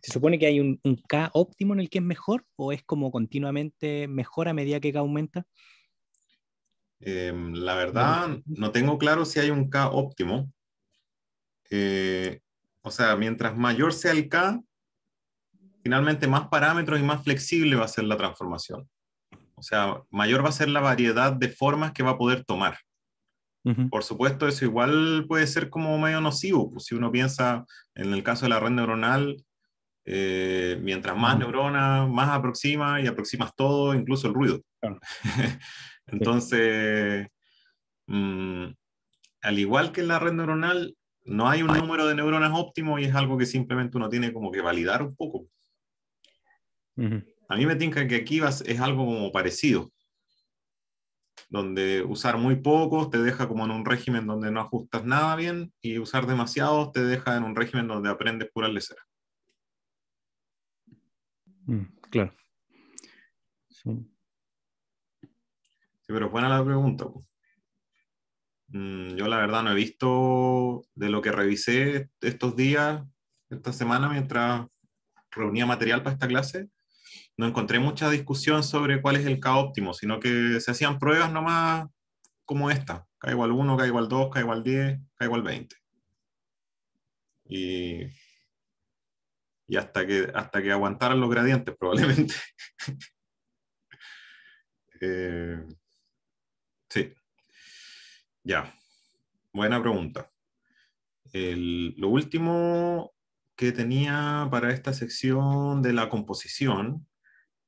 se supone que hay un, K óptimo en el que es mejor o es como continuamente mejor a medida que K aumenta. Em, la verdad, no tengo claro si hay un K óptimo. Eh, o sea, mientras mayor sea el K, finalmente más parámetros y más flexible va a ser la transformación. O sea, mayor va a ser la variedad de formas que va a poder tomar. Por supuesto, eso igual puede ser como medio nocivo. Pues, si uno piensa en el caso de la red neuronal, eh, mientras más neuronas, más aproxima y aproximas todo, incluso el ruido. (laughs) Entonces, mm, al igual que en la red neuronal, no hay un número de neuronas óptimo y es algo que simplemente uno tiene como que validar un poco. A mí me tinca que aquí es algo como parecido donde usar muy poco te deja como en un régimen donde no ajustas nada bien y usar demasiado te deja en un régimen donde aprendes pura lecera. Mm, claro. Sí. sí. pero buena la pregunta. Mm, yo la verdad no he visto de lo que revisé estos días, esta semana, mientras reunía material para esta clase no encontré mucha discusión sobre cuál es el K óptimo, sino que se hacían pruebas nomás como esta, K igual 1, K igual 2, K igual 10, K igual 20. Y, hasta, que, hasta que aguantaran los gradientes (laughs) probablemente. Eh, sí, ya, buena pregunta. lo último que tenía para esta sección de la composición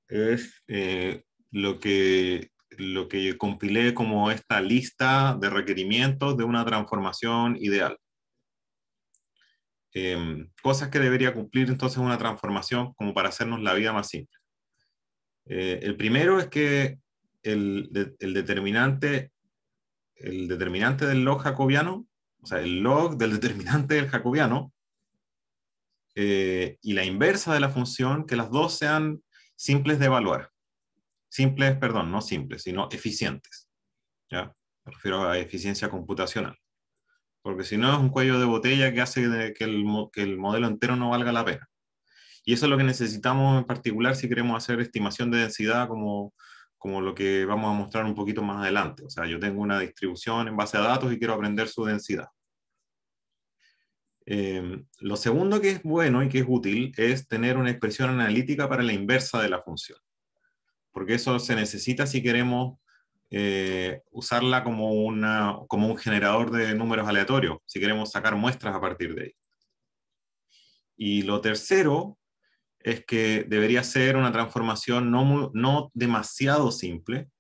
es eh, lo, que, lo que compilé como esta lista de requerimientos de una transformación ideal. Em, cosas que debería cumplir entonces una transformación como para hacernos la vida más simple. Eh, el primero es que el, determinante, el determinante del log jacobiano, o sea, el log del (laughs) determinante del jacobiano, eh, y la inversa de la función, que las dos sean simples de evaluar. Simples, perdón, no simples, sino eficientes. ¿ya? Me refiero a eficiencia computacional. Porque si no es un cuello de botella que hace que el, modelo entero no valga la pena. Y eso es lo que necesitamos en particular si queremos hacer estimación de densidad como, como lo que vamos a mostrar un poquito más adelante. O sea, yo tengo una distribución en base a datos y quiero aprender su densidad. Em, lo segundo que es bueno y que es útil es tener una expresión analítica para la inversa de la función, porque eso se necesita si queremos eh, usarla como, una, como un generador de números aleatorios, si queremos sacar muestras a partir de ahí. Y lo tercero es que debería ser una transformación no, no demasiado simple,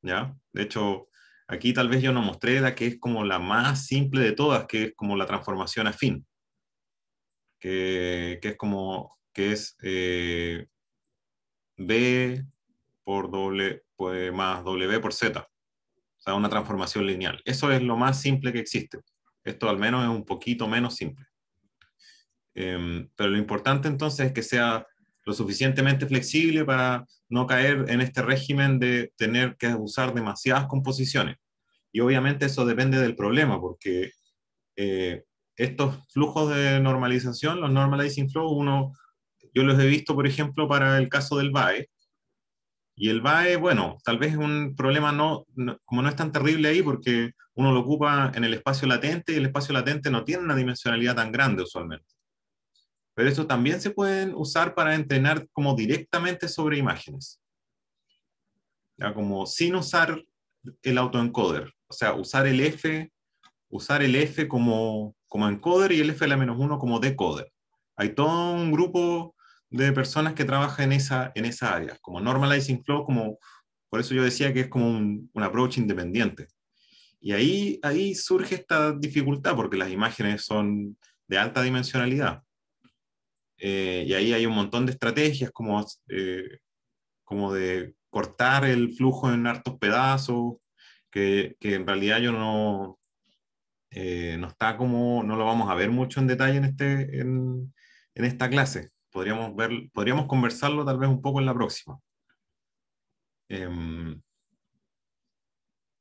¿ya? De hecho, aquí tal vez yo no mostré la que es como la más simple de todas, que es como la transformación afín que, que es como, que es B eh, por doble, pues, más W por Z. O sea, una transformación lineal. Eso es lo más simple que existe. Esto al menos es un poquito menos simple. Em, pero lo importante entonces es que sea lo suficientemente flexible para no caer en este régimen de tener que usar demasiadas composiciones. Y obviamente eso depende del problema, porque eh, estos flujos de normalización, los normalizing flow, uno, yo los he visto, por ejemplo, para el caso del VAE. Y el VAE, bueno, tal vez es un problema como no es tan terrible ahí porque uno lo ocupa en el espacio latente y el espacio latente no tiene una dimensionalidad tan grande usualmente. Pero eso también se pueden usar para entrenar como directamente sobre imágenes. como sin usar el autoencoder, o sea, usar el F, usar el F como como encoder y el fla 1 como decoder. Hay todo un grupo de personas que trabajan en esa, en esa área, como normalizing flow, como, por eso yo decía que es como un, un approach independiente. Y ahí, ahí surge esta dificultad porque las imágenes son de alta dimensionalidad. Eh, y ahí hay un montón de estrategias como, eh, como de cortar el flujo en hartos pedazos, que, que en realidad yo no, eh, no está como, no lo vamos a ver mucho en detalle en, este, en, en esta clase. Podríamos, ver, podríamos conversarlo tal vez un poco en la próxima. Em,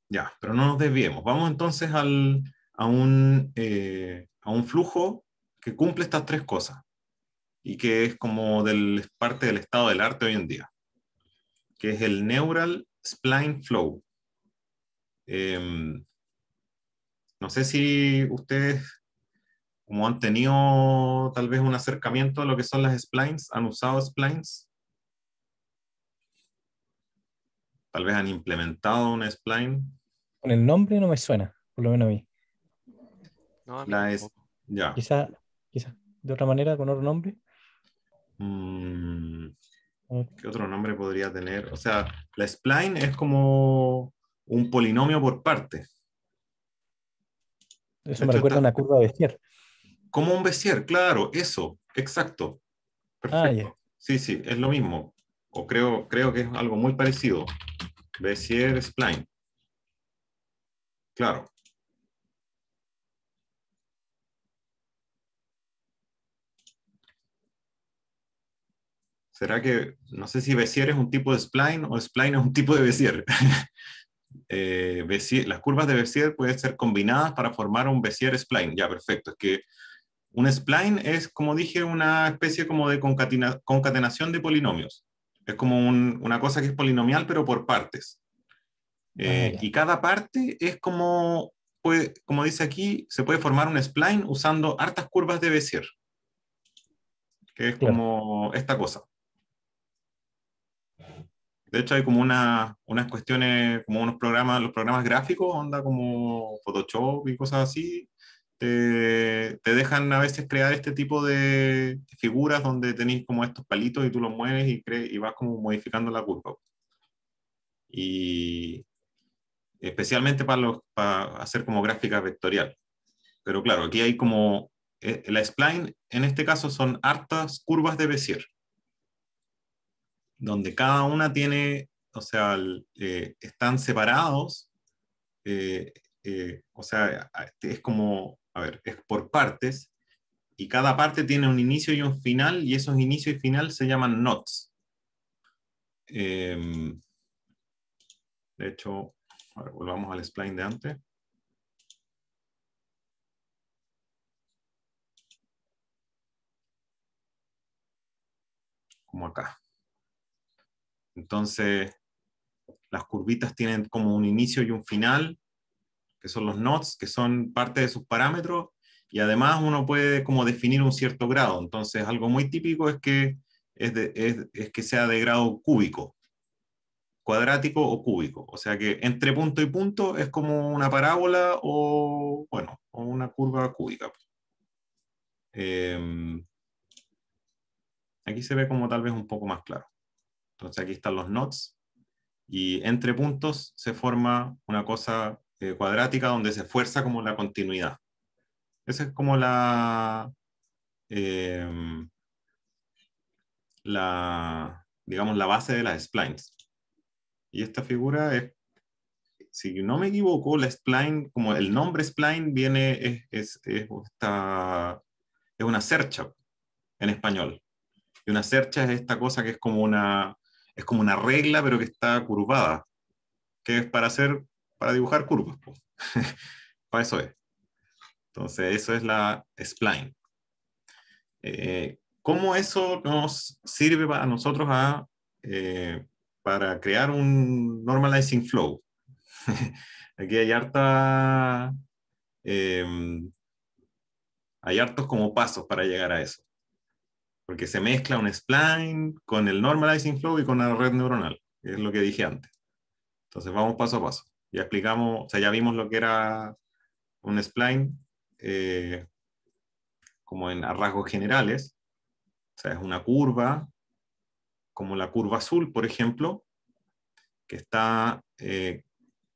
ya, pero no nos desviemos. Vamos entonces al, a, un, eh, a un flujo que cumple estas tres cosas y que es como del, parte del estado del arte hoy en día, que es el Neural Spline Flow. Em, no sé si ustedes, como han tenido tal vez un acercamiento a lo que son las splines, han usado splines. Tal vez han implementado una spline. Con el nombre no me suena, por lo menos a mí. ya. Quizá, quizá, de otra manera, con otro nombre. Mm, ¿Qué otro nombre podría tener? O sea, la spline es como un polinomio por partes. Eso me recuerda a una curva de bezier. Como un bezier, claro, eso, exacto. Ah, Perfecto. Sí, sí, es lo mismo. O creo, creo que es algo muy parecido. Bessier spline. Claro. ¿Será que, no sé si bezier es un tipo de spline o spline es un tipo de Bessier? (laughs) Eh, las curvas de Bézier pueden ser combinadas para formar un Bézier spline. Ya, perfecto. Es que un spline es, como dije, una especie como de concatenación de polinomios. Es como una cosa que es polinomial, pero por partes. Ah, eh, y cada parte es como, como dice aquí, se puede formar un spline usando hartas curvas de Bézier. Que es como esta cosa. De hecho, hay como unas cuestiones, como unos programas, los programas gráficos, onda como Photoshop y cosas así, te, dejan a veces crear este tipo de figuras donde tenéis como estos palitos y tú los mueves y, y vas como modificando la curva. Y especialmente para, los, hacer como gráfica vectorial. Pero claro, aquí hay como eh, la spline, en este caso son hartas curvas de Bézier donde cada una tiene, o sea, eh, están separados, eh, eh, o sea, es como, a ver, es por partes, y cada parte tiene un inicio y un final, y esos inicio y final se llaman notes. Em, de hecho, volvamos al spline de antes. como acá. Entonces, las curvitas tienen como un inicio y un final, que son los knots, que son parte de sus parámetros, y además uno puede como definir un cierto grado. Entonces, algo muy típico es que, es, que sea de grado cúbico, cuadrático o cúbico. O sea que entre punto y punto es como una parábola o, bueno, una curva cúbica. Em, aquí se ve como tal vez un poco más claro. Entonces aquí están los knots. y entre puntos se forma una cosa eh, cuadrática donde se fuerza como la continuidad. Esa es como la, em, la, digamos, la base de las splines. Y esta figura es, si no me equivoco, la spline, como el nombre spline viene, es, es, es una sercha en español. Y una sercha es esta cosa que es como una, es como una regla, pero que está curvada, que es para hacer, para dibujar curvas. (laughs) para eso es. Entonces, eso es la spline. Eh, ¿Cómo eso nos sirve para nosotros eh, para crear un normalizing flow? (laughs) Aquí hay harta... Em, hay hartos como pasos para llegar a eso porque se mezcla un spline con el normalizing flow y con la red neuronal, es lo que dije antes. Entonces vamos paso a paso. Ya explicamos, o sea, ya vimos lo que era un spline eh, como en rasgos generales. O sea, es una curva, como la curva azul, por ejemplo, que está, eh,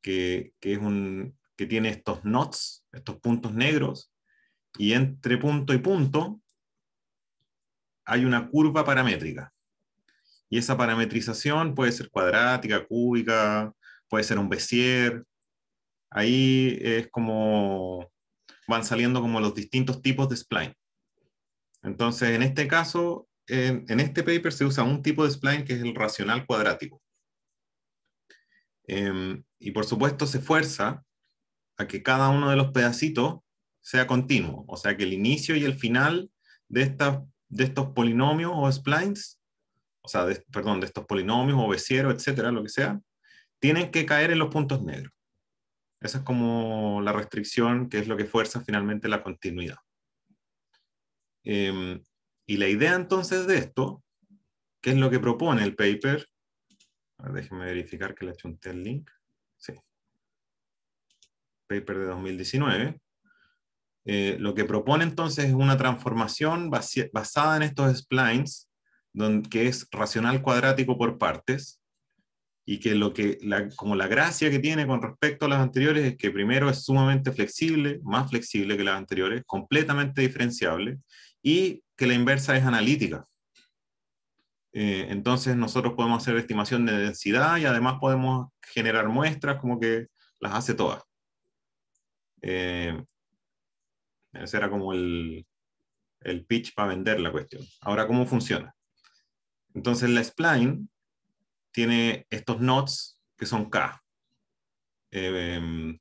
que, es un, que tiene estos knots, estos puntos negros, y entre punto y punto hay una curva paramétrica. Y esa parametrización puede ser cuadrática, cúbica, puede ser un Bézier. Ahí es como van saliendo como los distintos tipos de spline. Entonces, en este caso, en, este paper se usa un tipo de spline que es el racional cuadrático. Em, y por supuesto se fuerza a que cada uno de los pedacitos sea continuo, o sea que el inicio y el final de, esta, de estos polinomios o splines, o sea, perdón, de estos polinomios o vecieros, etcétera, lo que sea, tienen que caer en los puntos negros. Esa es como la restricción que es lo que fuerza finalmente la continuidad. Em, y la idea entonces de esto, que es lo que propone el paper, a déjenme verificar que le he un el link, sí, paper de 2019, eh, lo que propone entonces es una transformación basada en estos splines, que es racional cuadrático por partes, y que, lo que como la gracia que tiene con respecto a las anteriores es que primero es sumamente flexible, más flexible que las anteriores, completamente diferenciable, y que la inversa es analítica. Eh, entonces nosotros podemos hacer estimación de densidad y además podemos generar muestras como que las hace todas. Eh, ese era como el, pitch para vender la cuestión. Ahora, ¿cómo funciona? Entonces, la spline tiene estos nodes que son K. Eh, em,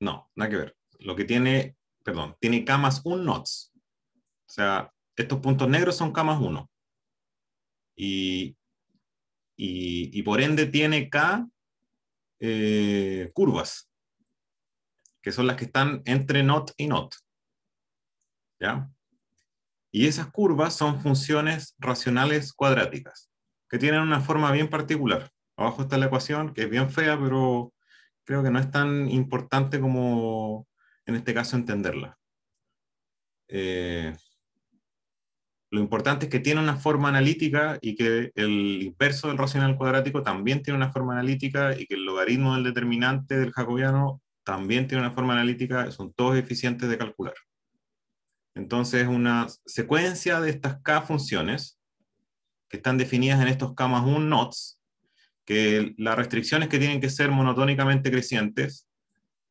no, nada que ver. Lo que tiene, perdón, tiene K más un nodes. O sea, estos puntos negros son K más uno. Y, y por ende tiene K eh, curvas, que son las que están entre not y not. ¿Ya? Y esas curvas son funciones racionales cuadráticas, que tienen una forma bien particular. Abajo está la ecuación, que es bien fea, pero creo que no es tan importante como en este caso entenderla. Eh, lo importante es que tiene una forma analítica y que el inverso del racional cuadrático también tiene una forma analítica y que el logaritmo del determinante del jacobiano también tiene una forma analítica, son todos eficientes de calcular. Entonces, una secuencia de estas K funciones que están definidas en estos K más 1 knots, que las restricciones que tienen que ser monotónicamente crecientes,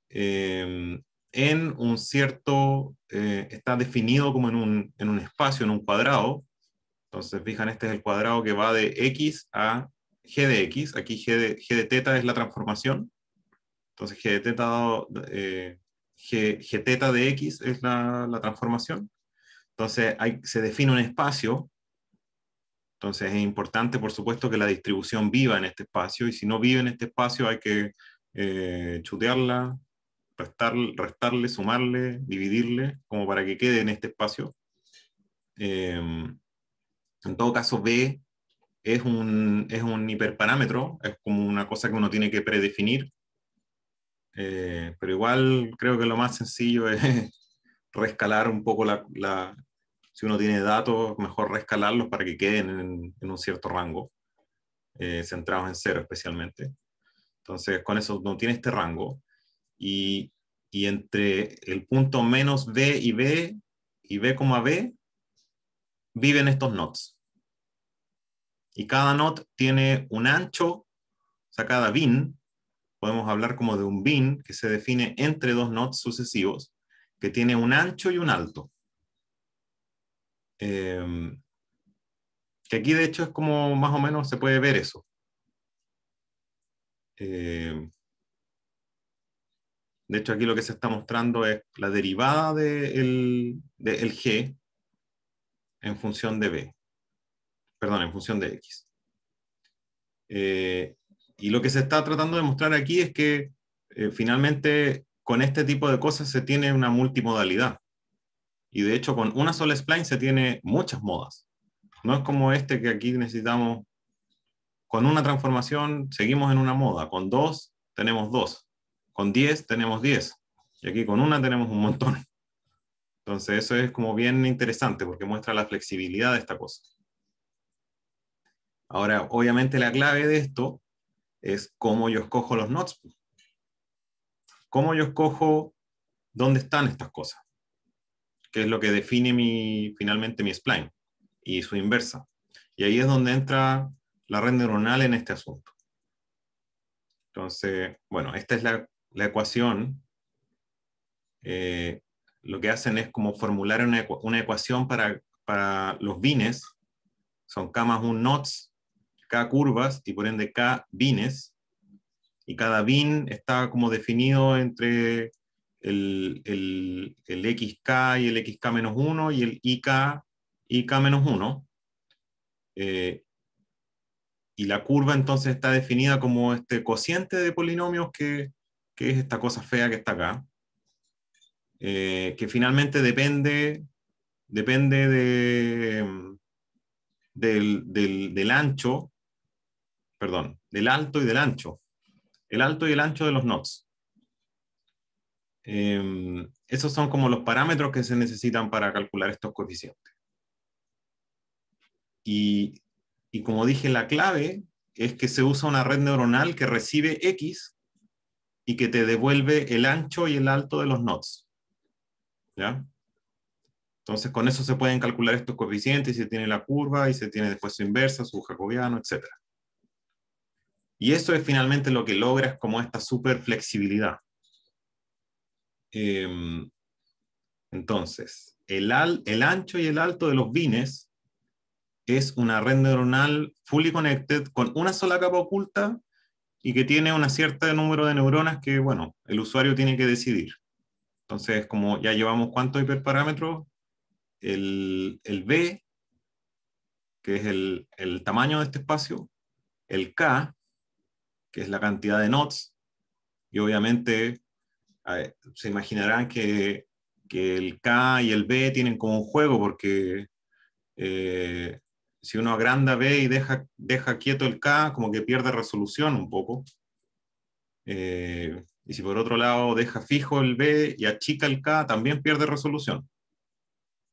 eh, en un cierto, eh, está definido como en un, espacio, en un cuadrado. Entonces, fijan, este es el cuadrado que va de x a g de x. Aquí g de, g de teta es la transformación. Entonces, g de teta, dado, eh, g, g teta de x es la, transformación. Entonces, se define un espacio. Entonces, es importante, por supuesto, que la distribución viva en este espacio. Y si no vive en este espacio, hay que eh, chutearla, restarle, sumarle, dividirle, como para que quede en este espacio. Em, en todo caso, B es un, es un hiperparámetro, es como una cosa que uno tiene que predefinir, eh, pero igual creo que lo más sencillo es (laughs) rescalar un poco la, si uno tiene datos, mejor rescalarlos para que queden en, un cierto rango, eh, centrados en cero especialmente. Entonces, con eso no tiene este rango y, entre el punto menos B y B y B, B viven estos nodes. Y cada node tiene un ancho, o sea, cada bin, podemos hablar como de un bin que se define entre dos nodes sucesivos, que tiene un ancho y un alto. Em, que aquí de hecho es como más o menos se puede ver eso. Eh, de hecho, aquí lo que se está mostrando es la derivada del de G en función de B. Perdón, en función de X. Eh, y lo que se está tratando de mostrar aquí es que eh, finalmente con este tipo de cosas se tiene una multimodalidad. Y de hecho con una sola spline se tiene muchas modas. No es como este que aquí necesitamos, con una transformación seguimos en una moda, con dos tenemos dos, con 10 tenemos 10. Y aquí con una tenemos un montón. Entonces eso es como bien interesante porque muestra la flexibilidad de esta cosa. Ahora, obviamente la clave de esto es cómo yo escojo los nodes. Cómo yo escojo dónde están estas cosas. Que es lo que define mi, finalmente mi spline y su inversa. Y ahí es donde entra la red neuronal en este asunto. Entonces, bueno, esta es la la ecuación, eh, lo que hacen es como formular una, ecuación para, para los bines, son K más 1 knots, K curvas y por ende K bines, y cada bin está como definido entre el, el, el XK y el XK menos 1 y el IK, k menos 1. Eh, y la curva entonces está definida como este cociente de polinomios que es esta cosa fea que está acá, eh, que finalmente depende, depende de, del, del, ancho, perdón, del alto y del ancho, el alto y el ancho de los nodes. Em, esos son como los parámetros que se necesitan para calcular estos coeficientes. Y, y, como dije, la clave es que se usa una red neuronal que recibe X y que te devuelve el ancho y el alto de los nodes. ¿Ya? Entonces, con eso se pueden calcular estos coeficientes, y se tiene la curva y se tiene después su inversa, su jacobiano, etc. Y eso es finalmente lo que logras como esta super flexibilidad. Em, entonces, el, el ancho y el alto de los vines es una red neuronal fully connected con una sola capa oculta y que tiene un cierto número de neuronas que, bueno, el usuario tiene que decidir. Entonces, como ya llevamos cuántos hiperparámetros, el, el B, que es el, el tamaño de este espacio, el K, que es la cantidad de nodes, y obviamente se imaginarán que, que, el K y el B tienen como un juego, porque eh, si uno agranda B y deja, deja quieto el K, como que pierde resolución un poco. Eh, y si por otro lado deja fijo el B y achica el K, también pierde resolución.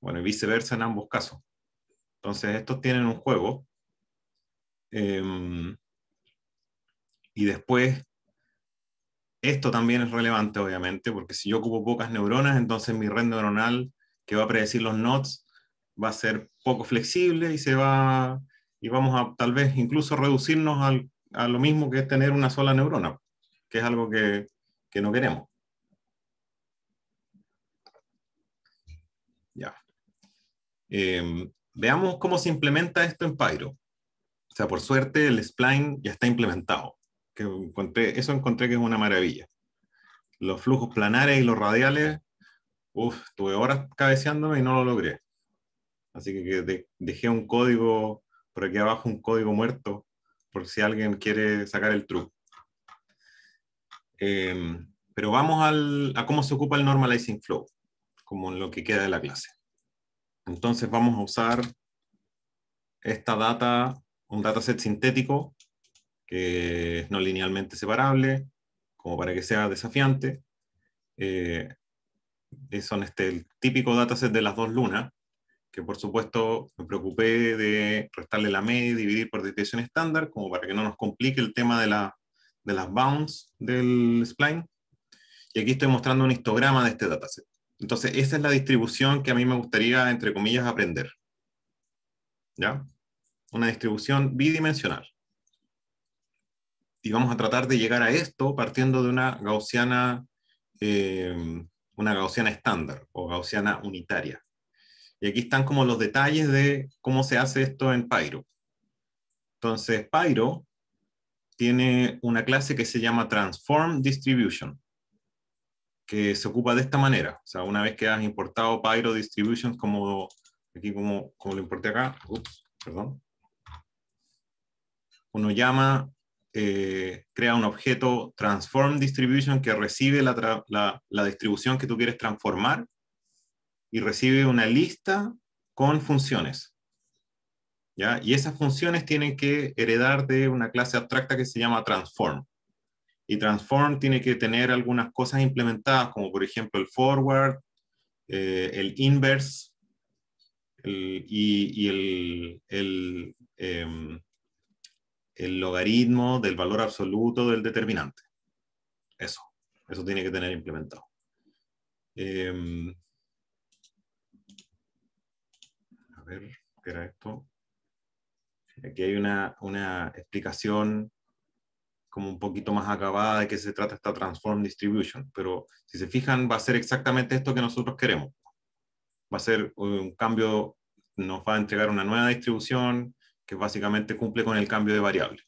Bueno, y viceversa en ambos casos. Entonces, estos tienen un juego. Em, y después, esto también es relevante, obviamente, porque si yo ocupo pocas neuronas, entonces mi red neuronal que va a predecir los nodes va a ser poco flexible y se va y vamos a tal vez incluso reducirnos a lo mismo que es tener una sola neurona, que es algo que, no queremos. Ya. Em, veamos cómo se implementa esto en Pyro. O sea, por suerte el spline ya está implementado. Que eso encontré que es una maravilla. Los flujos planares y los radiales, uff, tuve horas cabeceándome y no lo logré. Así que dejé un código por aquí abajo, un código muerto, por si alguien quiere sacar el truco. Em, pero vamos a cómo se ocupa el normalizing flow, como en lo que queda de la clase. Entonces vamos a usar esta data, un dataset sintético, que es no linealmente separable, como para que sea desafiante. Eh, son este, el típico dataset de las dos lunas, que por supuesto me preocupé de restarle la media y dividir por desviación estándar, como para que no nos complique el tema de, las bounds del spline. Y aquí estoy mostrando un histograma de este dataset. Entonces, esa es la distribución que a mí me gustaría, entre comillas, aprender. ¿Ya? Una distribución bidimensional. Y vamos a tratar de llegar a esto partiendo de una gaussiana, eh, una gaussiana estándar o gaussiana unitaria. Y aquí están como los detalles de cómo se hace esto en Pyro. Entonces, Pyro tiene una clase que se llama Transform Distribution, que se ocupa de esta manera. O sea, una vez que has importado Pyro Distribution, como aquí como, como lo importé acá, perdón, uno llama, eh, crea un objeto Transform Distribution que recibe la distribución que tú quieres transformar y recibe una lista con funciones. ¿ya? Y esas funciones tienen que heredar de una clase abstracta que se llama transform. Y transform tiene que tener algunas cosas implementadas, como por ejemplo el forward, eh, el inverse el, y, el, el, em, el logaritmo del valor absoluto del determinante. Eso, eso tiene que tener implementado. Em, ver, ¿qué era esto? Aquí hay una, una explicación como un poquito más acabada de qué se trata esta Transform Distribution, pero si se fijan va a ser exactamente esto que nosotros queremos. Va a ser un cambio, nos va a entregar una nueva distribución que básicamente cumple con el cambio de variable.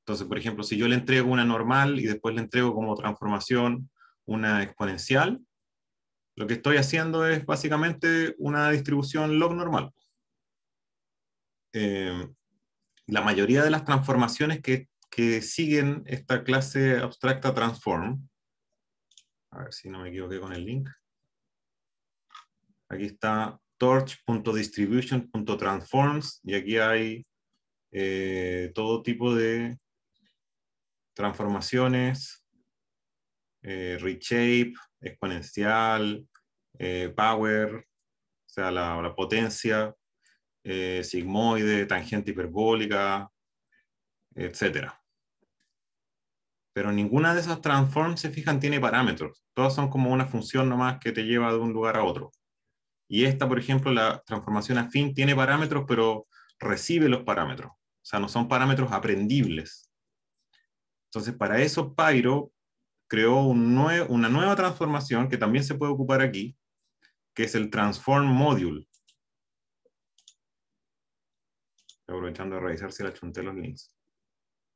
Entonces, por ejemplo, si yo le entrego una normal y después le entrego como transformación una exponencial, lo que estoy haciendo es básicamente una distribución log normal. Eh, la mayoría de las transformaciones que, siguen esta clase abstracta transform, a ver si no me equivoqué con el link, aquí está torch.distribution.transforms y aquí hay eh, todo tipo de transformaciones, eh, reshape, exponencial, power, o sea, la, la potencia, eh, sigmoide, tangente hiperbólica, etc. Pero ninguna de esas transforms, se fijan, tiene parámetros. Todas son como una función nomás que te lleva de un lugar a otro. Y esta, por ejemplo, la transformación afín tiene parámetros, pero recibe los parámetros. O sea, no son parámetros aprendibles. Entonces, para eso Pyro creó una nueva transformación que también se puede ocupar aquí, que es el Transform Module. aprovechando de revisar si le achunté los links.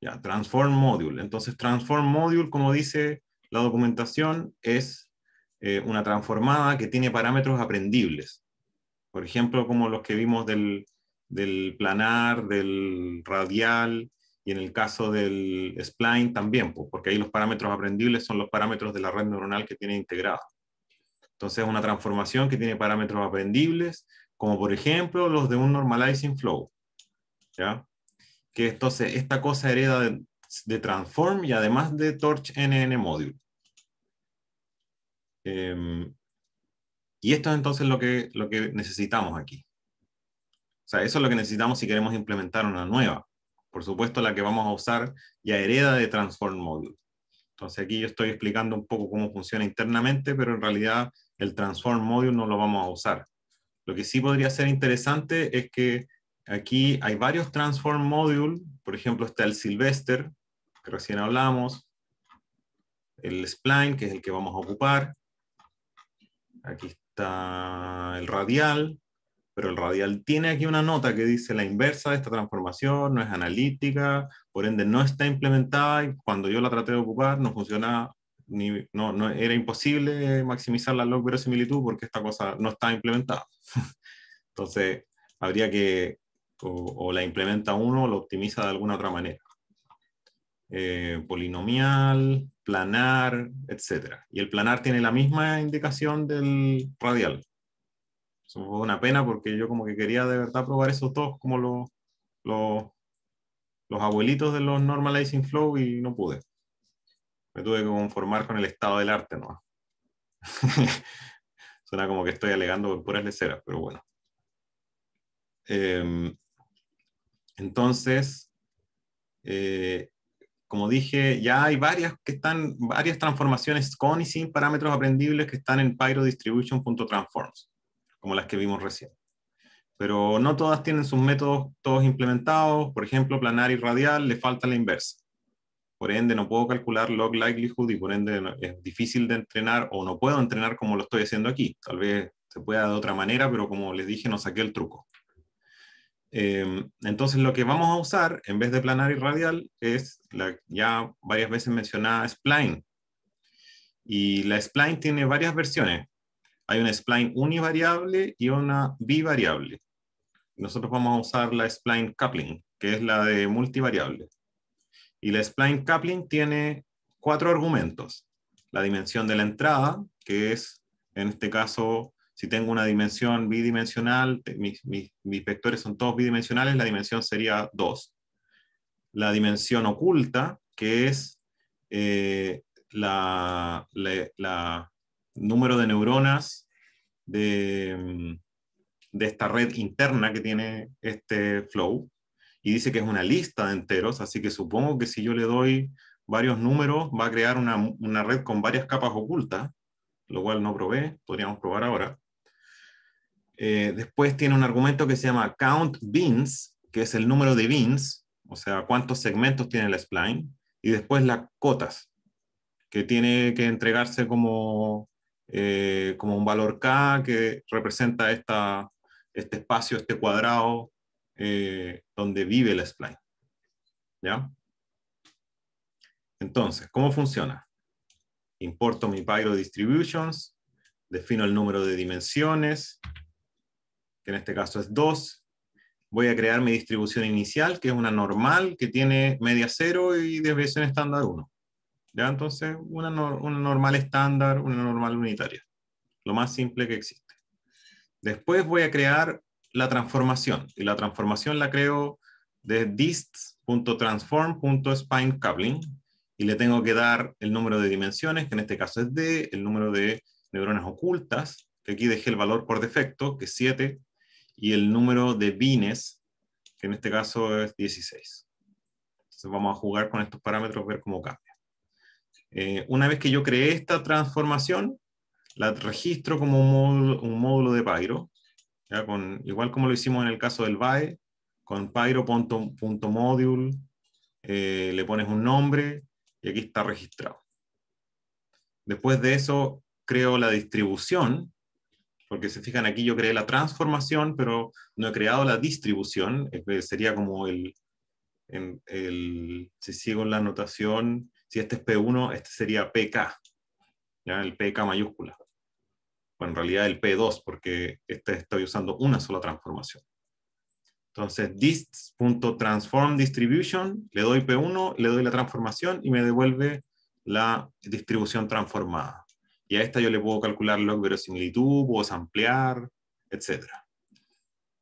Ya, Transform Module. Entonces, Transform Module, como dice la documentación, es eh, una transformada que tiene parámetros aprendibles. Por ejemplo, como los que vimos del, del planar, del radial, y en el caso del spline también, porque ahí los parámetros aprendibles son los parámetros de la red neuronal que tiene integrada. Entonces es una transformación que tiene parámetros aprendibles, como por ejemplo los de un normalizing flow. Que entonces esta cosa hereda de, Transform y además de Torch NN Module. Em, y esto es entonces lo que, lo que necesitamos aquí. O sea, eso es lo que necesitamos si queremos implementar una nueva. Por supuesto, la que vamos a usar ya hereda de Transform Module. Entonces aquí yo estoy explicando un poco cómo funciona internamente, pero en realidad el Transform Module no lo vamos a usar. Lo que sí podría ser interesante es que Aquí hay varios transform module, por ejemplo está el Sylvester, que recién hablamos, el spline, que es el que vamos a ocupar, aquí está el radial, pero el radial tiene aquí una nota que dice la inversa de esta transformación, no es analítica, por ende no está implementada y cuando yo la traté de ocupar no funciona, ni, no, era imposible maximizar la log verosimilitud porque esta cosa no está implementada. (laughs) Entonces habría que o, la implementa uno o lo optimiza de alguna otra manera. Eh, polinomial, planar, etc. Y el planar tiene la misma indicación del radial. Eso fue una pena porque yo como que quería de verdad probar esos dos como los, los, abuelitos de los normalizing flow y no pude. Me tuve que conformar con el estado del arte no (laughs) Suena como que estoy alegando por puras leceras, pero bueno. Eh, entonces, eh, como dije, ya hay varias que están, varias transformaciones con y sin parámetros aprendibles que están en pyrodistribution.transforms, como las que vimos recién. Pero no todas tienen sus métodos todos implementados, por ejemplo, planar y radial le falta la inversa. Por ende, no puedo calcular log likelihood y por ende es difícil de entrenar o no puedo entrenar como lo estoy haciendo aquí. Tal vez se pueda de otra manera, pero como les dije, no saqué el truco. Em, entonces lo que vamos a usar en vez de planar y radial es la ya varias veces mencionada spline. Y la spline tiene varias versiones. Hay una spline univariable y una bivariable. Nosotros vamos a usar la spline coupling, que es la de multivariable. Y la spline coupling tiene cuatro argumentos. La dimensión de la entrada, que es en este caso si tengo una dimensión bidimensional, mis, vectores son todos bidimensionales, la dimensión sería 2. La dimensión oculta, que es el eh, número de neuronas de, esta red interna que tiene este flow, y dice que es una lista de enteros, así que supongo que si yo le doy varios números, va a crear una, una red con varias capas ocultas, lo cual no probé, podríamos probar ahora. Eh, después tiene un argumento que se llama count bins, que es el número de bins, o sea, cuántos segmentos tiene la spline, y después las cotas, que tiene que entregarse como, eh, como un valor K que representa esta, este espacio, este cuadrado eh, donde vive la spline. ¿Ya? Entonces, ¿cómo funciona? Importo mi pyro distributions, defino el número de dimensiones, que en este caso es 2. Voy a crear mi distribución inicial, que es una normal, que tiene media 0 y desviación estándar 1. ¿Ya? Entonces, una, una normal estándar, una normal unitaria. Lo más simple que existe. Después voy a crear la transformación. Y la transformación la creo de dist.transform.spinecoupling. Y le tengo que dar el número de dimensiones, que en este caso es D, el número de neuronas ocultas, que aquí dejé el valor por defecto, que es 7, y el número de bines, que en este caso es 16. Entonces vamos a jugar con estos parámetros, ver cómo cambia. Eh, una vez que yo creé esta transformación, la registro como un módulo, de Pyro, Con, igual como lo hicimos en el caso del VAE, con pyro.module, eh, le pones un nombre y aquí está registrado. Después de eso, creo la distribución, porque se fijan aquí yo creé la transformación, pero no he creado la distribución, eh, pues, sería como el, si sigo la notación, si este es P1, este sería PK, ¿ya? el PK mayúscula. o en realidad el P2, porque este estoy usando una sola transformación. Entonces, dist.transformDistribution, le doy P1, le doy la transformación y me devuelve la distribución transformada. Y a esta yo le puedo calcular log verosimilitud, puedo ampliar etc.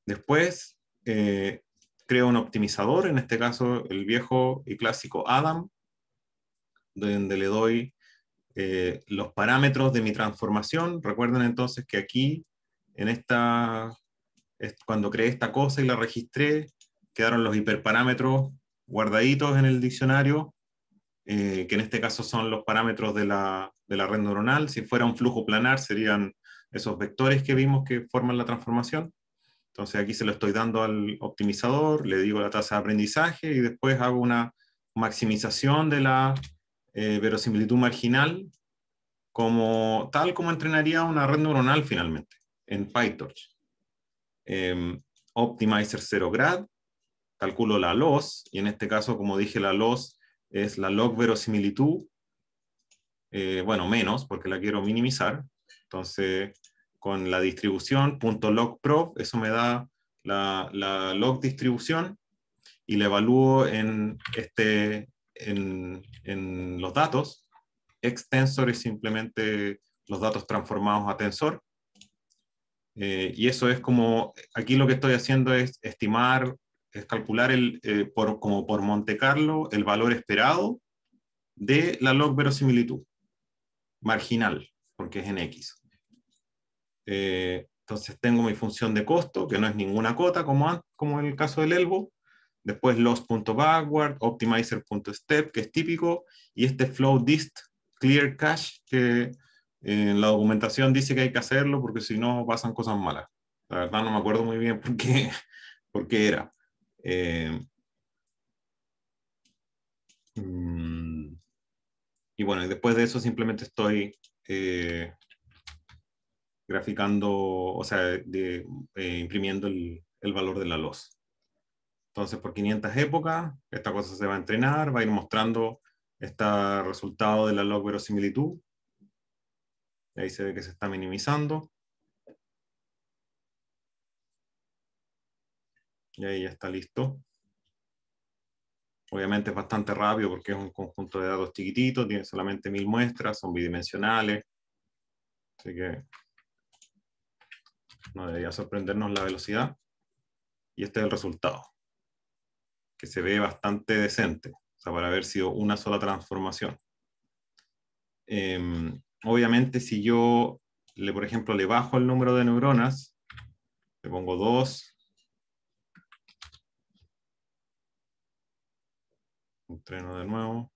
Después, eh, creo un optimizador, en este caso el viejo y clásico Adam, donde le doy eh, los parámetros de mi transformación. Recuerden entonces que aquí, en esta, cuando creé esta cosa y la registré, quedaron los hiperparámetros guardaditos en el diccionario eh, que en este caso son los parámetros de la, red neuronal. Si fuera un flujo planar, serían esos vectores que vimos que forman la transformación. Entonces aquí se lo estoy dando al optimizador, le digo la tasa de aprendizaje y después hago una maximización de la eh, verosimilitud marginal, como, tal como entrenaría una red neuronal finalmente, en PyTorch. Em, optimizer 0 grad, calculo la loss, y en este caso, como dije, la loss es la log verosimilitud, eh, bueno, menos, porque la quiero minimizar. Entonces, con la distribución log eso me da la, log distribución y la evalúo en, este, en, los datos. Extensor es simplemente los datos transformados a tensor. Eh, y eso es como, aquí lo que estoy haciendo es estimar es calcular el, eh, por, como por Monte Carlo el valor esperado de la log verosimilitud marginal, porque es en X. Eh, entonces tengo mi función de costo, que no es ninguna cota, como, como en el caso del ELBO. Después loss.backward, optimizer.step, que es típico. Y este flow dist, clear cache, que en la documentación dice que hay que hacerlo porque si no pasan cosas malas. La verdad no me acuerdo muy bien por (laughs) por qué era. Eh, mm, y bueno, después de eso simplemente estoy eh, graficando, o sea, eh, imprimiendo el, valor de la luz Entonces, por 500 épocas, esta cosa se va a entrenar, va a ir mostrando este resultado de la log verosimilitud. Ahí se ve que se está minimizando. Y ahí ya está listo. Obviamente es bastante rápido porque es un conjunto de datos chiquitito, tiene solamente mil muestras, son bidimensionales. Así que no debería sorprendernos la velocidad. Y este es el resultado, que se ve bastante decente, o sea, para haber sido una sola transformación. Em, obviamente, si yo, le, por ejemplo, le bajo el número de neuronas, le pongo 2, Entreno de nuevo.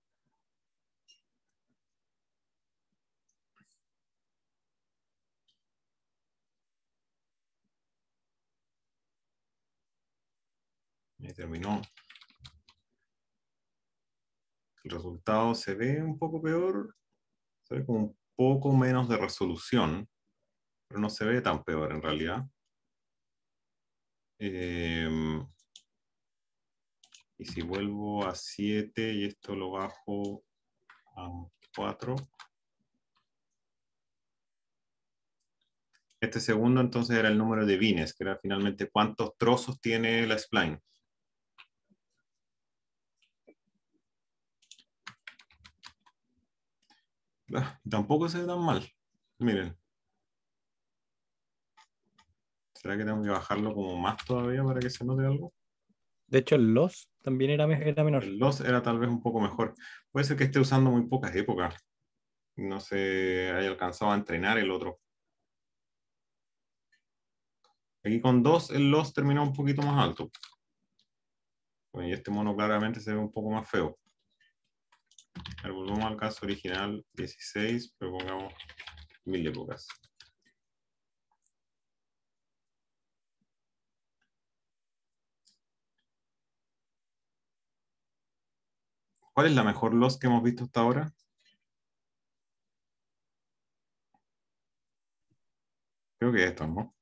Ahí terminó. El resultado se ve un poco peor, se ve como un poco menos de resolución, pero no se ve tan peor en realidad. Eh, y si vuelvo a 7 y esto lo bajo a 4. Este segundo entonces era el número de vines, que era finalmente cuántos trozos tiene la spline. Ah, tampoco se ve tan mal. Miren. ¿Será que tengo que bajarlo como más todavía para que se note algo? De hecho, el loss también era, menor. El loss era tal vez un poco mejor. Puede ser que esté usando muy pocas épocas. No se haya alcanzado a entrenar el otro. Aquí con 2 el loss terminó un poquito más alto. Bueno, y este mono claramente se ve un poco más feo. volvamos al caso original 16, pero pongamos mil épocas. ¿Cuál es la mejor LOS que hemos visto hasta ahora? Creo que esta, ¿no?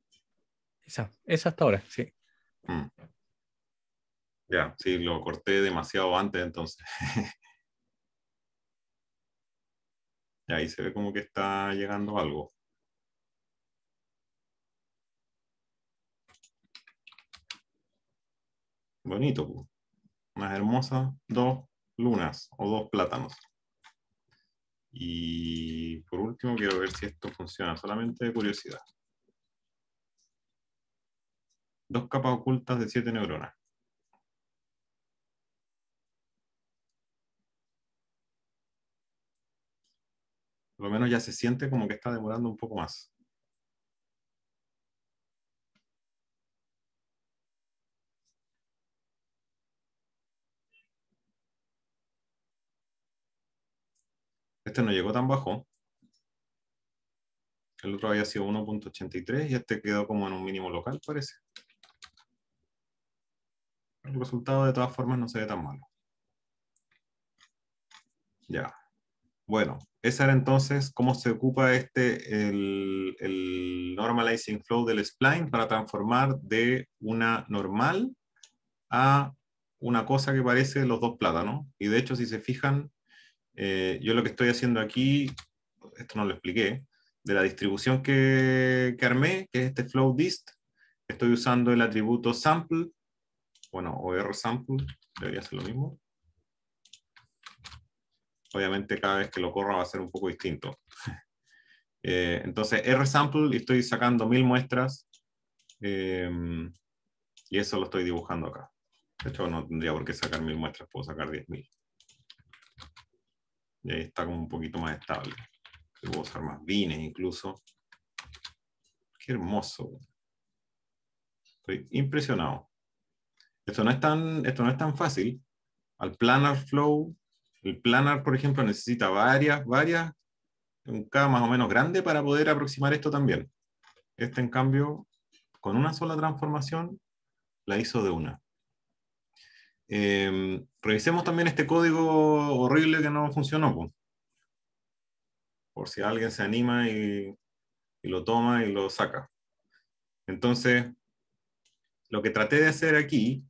Esa, esa hasta ahora, sí. Mm. Ya, sí, lo corté demasiado antes, entonces. (laughs) y ahí se ve como que está llegando algo. Bonito, pues. Más hermosa. Dos, lunas o dos plátanos. Y por último quiero ver si esto funciona, solamente de curiosidad. Dos capas ocultas de siete neuronas. Por lo menos ya se siente como que está demorando un poco más. Este no llegó tan bajo. El otro había sido 1.83 y este quedó como en un mínimo local, parece. El resultado de todas formas no se ve tan malo. Ya. Bueno, esa era entonces cómo se ocupa este, el, el normalizing flow del spline para transformar de una normal a una cosa que parece los dos plátanos. Y de hecho, si se fijan, eh, yo lo que estoy haciendo aquí, esto no lo expliqué, de la distribución que, armé, que es este flow dist, estoy usando el atributo sample, bueno, o rsample, debería ser lo mismo. Obviamente cada vez que lo corra va a ser un poco distinto. (laughs) Eh, entonces, rsample, sample, estoy sacando mil muestras eh, y eso lo estoy dibujando acá. De hecho, no tendría por qué sacar mil muestras, puedo sacar diez mil. Y eh, ahí está como un poquito más estable. Puedo usar más vines incluso. Qué hermoso. Estoy impresionado. Esto no es tan, esto no es tan fácil. Al planar flow, el planar, por ejemplo, necesita varias, varias, un K más o menos grande para poder aproximar esto también. Este, en cambio, con una sola transformación, la hizo de una. Eh, revisemos también este código horrible que no funcionó. Por si alguien se anima y, lo toma y lo saca. Entonces, lo que traté de hacer aquí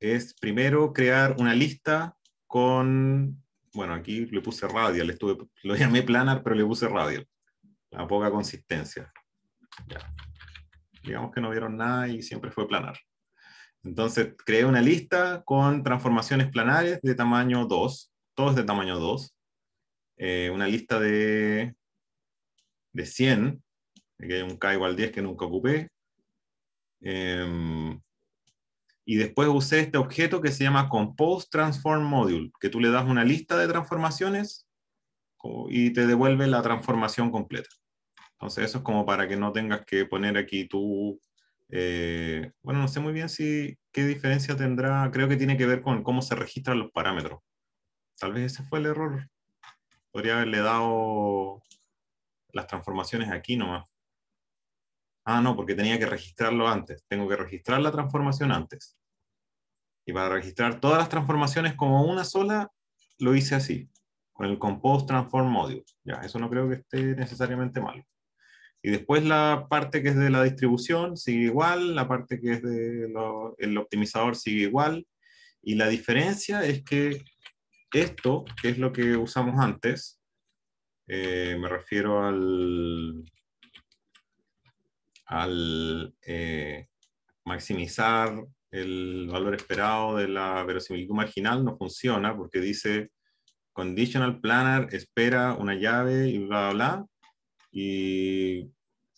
es primero crear una lista con, bueno, aquí le puse radial, estuve, lo llamé planar, pero le puse radial. La poca consistencia. Digamos que no vieron nada y siempre fue planar. Entonces creé una lista con transformaciones planares de tamaño 2, todos de tamaño 2, eh, una lista de, de 100, que hay un K igual 10 que nunca ocupé, em, y después usé este objeto que se llama Compose Transform Module, que tú le das una lista de transformaciones y te devuelve la transformación completa. Entonces eso es como para que no tengas que poner aquí tu eh, bueno, no sé muy bien si qué diferencia tendrá. Creo que tiene que ver con cómo se registran los parámetros. Tal vez ese fue el error. Podría haberle dado las transformaciones aquí nomás. Ah, no, porque tenía que registrarlo antes. Tengo que registrar la transformación antes. Y para registrar todas las transformaciones como una sola, lo hice así, con el Compose Transform Module. Ya, eso no creo que esté necesariamente malo. Y después la parte que es de la distribución sigue igual, la parte que es del el optimizador sigue igual. Y la diferencia es que esto, que es lo que usamos antes, eh, me refiero al, al eh, maximizar el valor esperado de la verosimilitud marginal, no funciona porque dice conditional planner espera una llave y bla, bla, bla y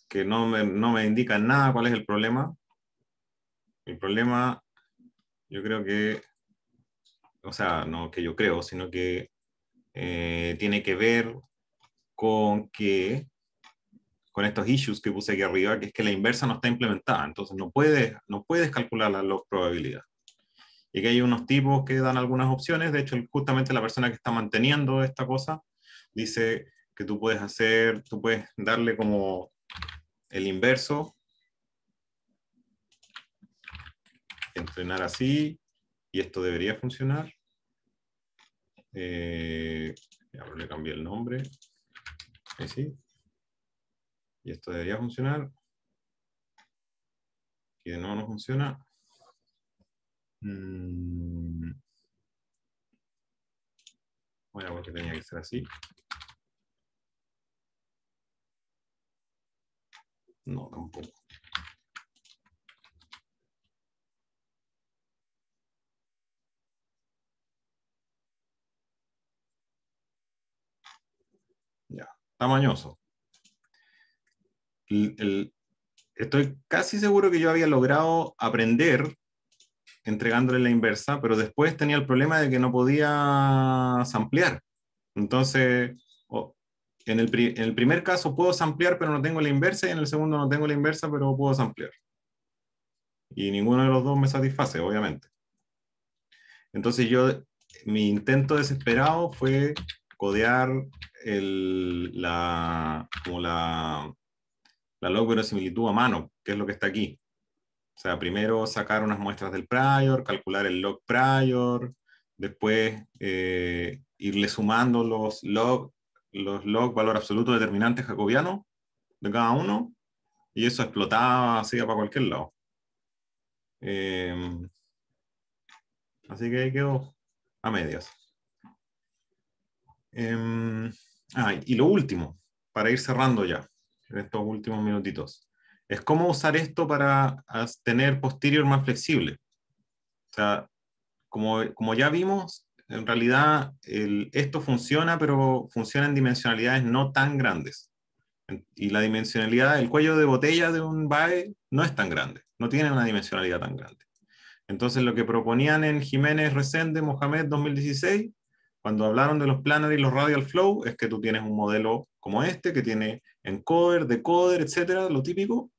que no me, no indican nada cuál es el problema. El problema, yo creo que, o sea, no que yo creo, sino que eh, tiene que ver con que con estos issues que puse aquí arriba, que es que la inversa no está implementada, entonces no puedes, no puedes calcular la log probabilidad. Y que hay unos tipos que dan algunas opciones, de hecho justamente la persona que está manteniendo esta cosa dice que tú puedes hacer, tú puedes darle como el inverso, entrenar así, y esto debería funcionar. Eh, ahora le cambié el nombre. Así. Y esto debería funcionar. Y de nuevo no funciona. Mm. Bueno, porque tenía que ser así. No, tampoco. Ya, tamañoso. estoy casi seguro que yo había logrado aprender entregándole la inversa, pero después tenía el problema de que no podía ampliar. Entonces, en el, primer caso puedo ampliar pero no tengo la inversa, y en el segundo no tengo la inversa, pero puedo ampliar Y ninguno de los dos me satisface, obviamente. Entonces yo, mi intento desesperado fue codear el, la, como la, la log verosimilitud a mano, que es lo que está aquí. O sea, primero sacar unas muestras del prior, calcular el log prior, después eh, irle sumando los log los log valor absoluto determinante jacobiano de cada uno, y eso explotaba así para cualquier lado. Em, así que ahí quedó a medias. Em, ah, y lo último, para ir cerrando ya, en estos últimos minutitos, es cómo usar esto para tener posterior más flexible. O como, como ya vimos, en realidad esto funciona, pero funciona en dimensionalidades no tan grandes. Y la dimensionalidad, el cuello de botella de un BAE no es tan grande, no tiene una dimensionalidad tan grande. Entonces lo que proponían en Jiménez Resende, Mohamed 2016, cuando hablaron de los planar y los radial flow, es que tú tienes un modelo como este, que tiene encoder, decoder, etcétera, lo típico,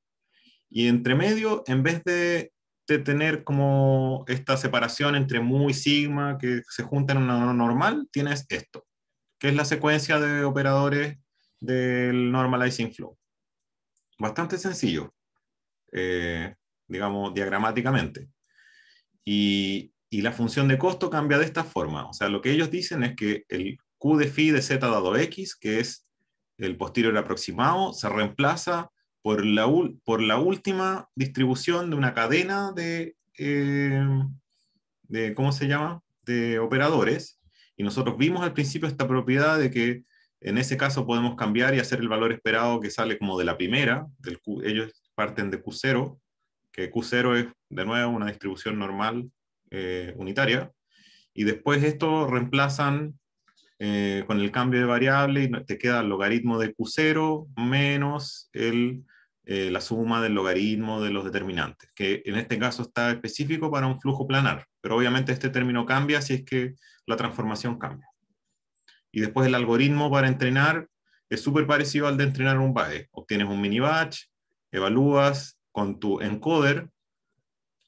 y entre medio, en vez de de tener como esta separación entre mu y sigma que se junta en una normal, tienes esto, que es la secuencia de operadores del normalizing flow. Bastante sencillo, eh, digamos, diagramáticamente. Y, y, la función de costo cambia de esta forma. O sea, lo que ellos dicen es que el Q de phi de z dado x, que es el posterior aproximado, se reemplaza por la, por la última distribución de una cadena de, eh, de, ¿cómo se llama?, de operadores. Y nosotros vimos al principio esta propiedad de que en ese caso podemos cambiar y hacer el valor esperado que sale como de la primera, ellos parten de Q0, que Q0 es de nuevo una distribución normal eh, unitaria, y después esto reemplazan eh, con el cambio de variable y te queda el logaritmo de Q0 menos el eh, la suma del logaritmo de los determinantes, que en este caso está específico para un flujo planar, pero obviamente este término cambia si es que la transformación cambia. Y después el algoritmo para entrenar es súper parecido al de entrenar un BAE. Obtienes un mini batch, evalúas con tu encoder,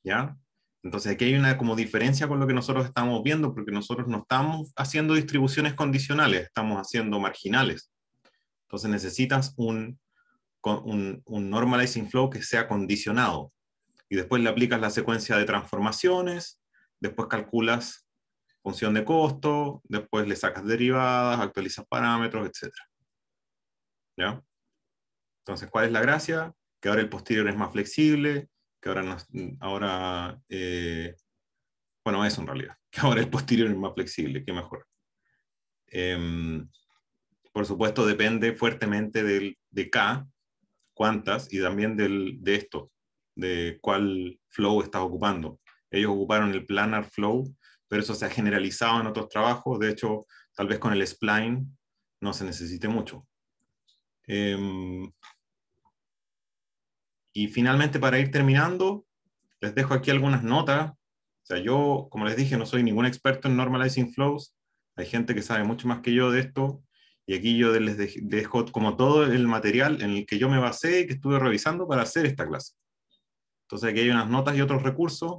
¿ya? Entonces aquí hay una como diferencia con lo que nosotros estamos viendo, porque nosotros no estamos haciendo distribuciones condicionales, estamos haciendo marginales. Entonces necesitas un con un, normalizing flow que sea condicionado. Y después le aplicas la secuencia de transformaciones, después calculas función de costo, después le sacas derivadas, actualizas parámetros, etc. ¿Ya? Entonces, ¿cuál es la gracia? Que ahora el posterior es más flexible, que ahora, ahora eh, bueno, eso en realidad, (laughs) que ahora el posterior es más flexible, que mejor. Em, por supuesto, depende fuertemente del, de K, cuántas, y también del, de esto, de cuál flow estás ocupando. Ellos ocuparon el planar flow, pero eso se ha generalizado en otros trabajos. De hecho, tal vez con el spline no se necesite mucho. Em, y finalmente, para ir terminando, les dejo aquí algunas notas. O sea, yo, como les dije, no soy ningún experto en normalizing flows. Hay gente que sabe mucho más que yo de esto. Y aquí yo les dejo como todo el material en el que yo me basé y que estuve revisando para hacer esta clase. Entonces aquí hay unas notas y otros recursos.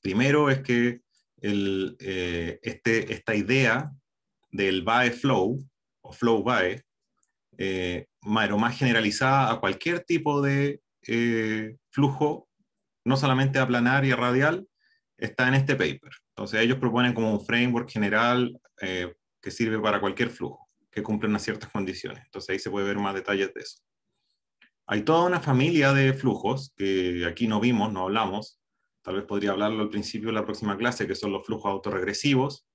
Primero es que el, eh, este, esta idea del BAE Flow o Flow BAE, eh, más generalizada a cualquier tipo de eh, flujo, no solamente a planar y a radial, está en este paper. Entonces ellos proponen como un framework general que sirve para cualquier flujo que cumplen unas ciertas condiciones. Entonces ahí se puede ver más detalles de eso. Hay toda una familia de flujos que aquí no vimos, no hablamos. Tal vez podría hablarlo al principio de la próxima clase, que son los flujos autorregresivos.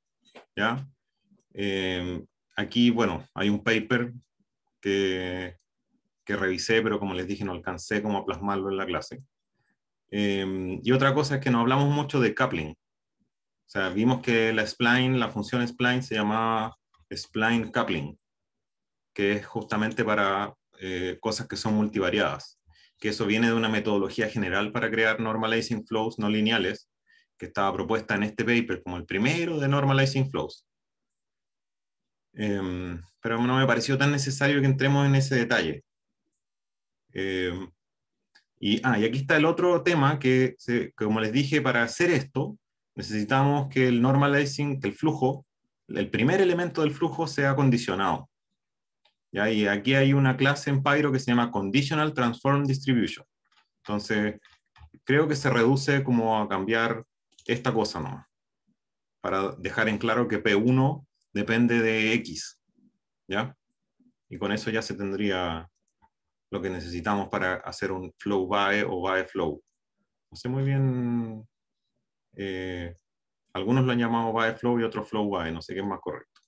¿ya? Eh, aquí, bueno, hay un paper que, que revisé, pero como les dije, no alcancé como a plasmarlo en la clase. Eh, y otra cosa es que no hablamos mucho de coupling. O sea, vimos que la spline, la función spline se llamaba spline coupling, que es justamente para eh, cosas que son multivariadas, que eso viene de una metodología general para crear normalizing flows no lineales, que estaba propuesta en este paper como el primero de normalizing flows. Em, pero no me pareció tan necesario que entremos en ese detalle. Em, ah, y, aquí está el otro tema que, como les dije, para hacer esto necesitamos que el normalizing, que el flujo, el primer elemento del flujo sea condicionado. Y aquí hay una clase en Pyro que se llama Conditional Transform Distribution. Entonces, creo que se reduce como a cambiar esta cosa nomás, para dejar en claro que P1 depende de X, ¿ya? Y con eso ya se tendría lo que necesitamos para hacer un flow By o By flow. No sé muy bien eh, algunos lo han llamado Flow y otros Flow no sé qué es más correcto.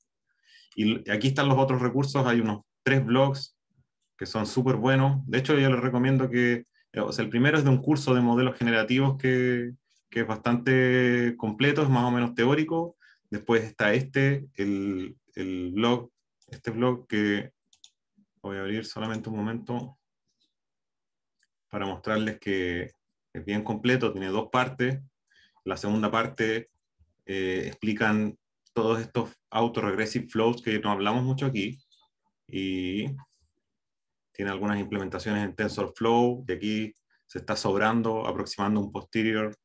Y aquí están los otros recursos, hay unos tres blogs que son súper buenos. De hecho, yo les recomiendo que, eh, o sea, el primero es de un curso de modelos generativos que, que es bastante completo, es más o menos teórico. Después está este, el, el blog, este blog que voy a abrir solamente un momento para mostrarles que es bien completo, tiene dos partes. La segunda parte eh, explican todos estos autoregressive flows que no hablamos mucho aquí y tiene algunas implementaciones en TensorFlow y aquí se está sobrando, aproximando un posterior.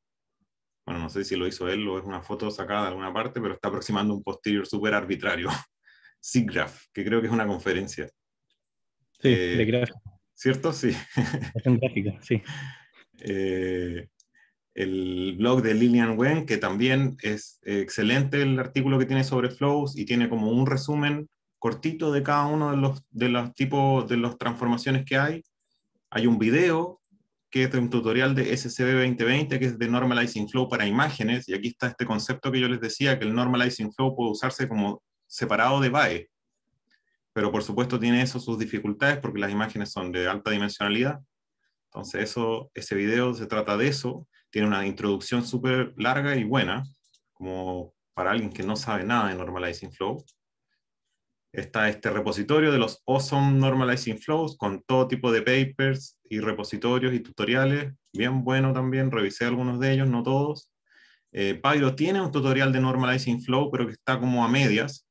Bueno, no sé si lo hizo él o es una foto sacada de alguna parte, pero está aproximando un posterior súper arbitrario. (laughs) SIGGRAPH, que creo que es una conferencia. Sí, eh, ¿Cierto? Sí. Es sí. (laughs) Eh, el blog de Lillian Wen, que también es eh, excelente el artículo que tiene sobre flows y tiene como un resumen cortito de cada uno de los, de los tipos de las transformaciones que hay. Hay un video que es un tutorial de SCB 2020, que es de Normalizing Flow para imágenes, y aquí está este concepto que yo les decía, que el Normalizing Flow puede usarse como separado de BAE, pero por supuesto tiene eso sus dificultades porque las imágenes son de alta dimensionalidad, entonces eso, ese video se trata de eso, tiene una introducción súper larga y buena, como para alguien que no sabe nada de Normalizing Flow. Está este repositorio de los Awesome Normalizing Flows con todo tipo de papers y repositorios y tutoriales. Bien bueno también, revisé algunos de ellos, no todos. Eh, Pyro tiene un tutorial de Normalizing Flow, pero que está como a medias.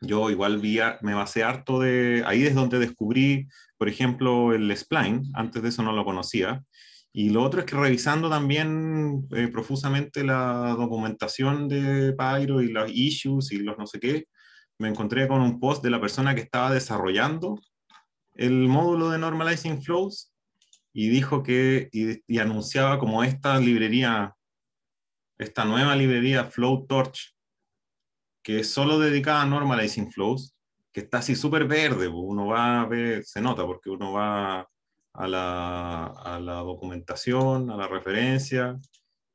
Yo igual me basé harto de... Ahí es donde descubrí, por ejemplo, el spline. Antes de eso no lo conocía. Y lo otro es que revisando también eh, profusamente la documentación de Pyro y los issues y los no sé qué, me encontré con un post de la persona que estaba desarrollando el módulo de Normalizing Flows y dijo que, y, anunciaba como esta librería, esta nueva librería Flow Torch, que es solo dedicada a Normalizing Flows, que está así súper verde, pues, uno va a ver, se nota porque uno va a la, a la documentación, a la referencia,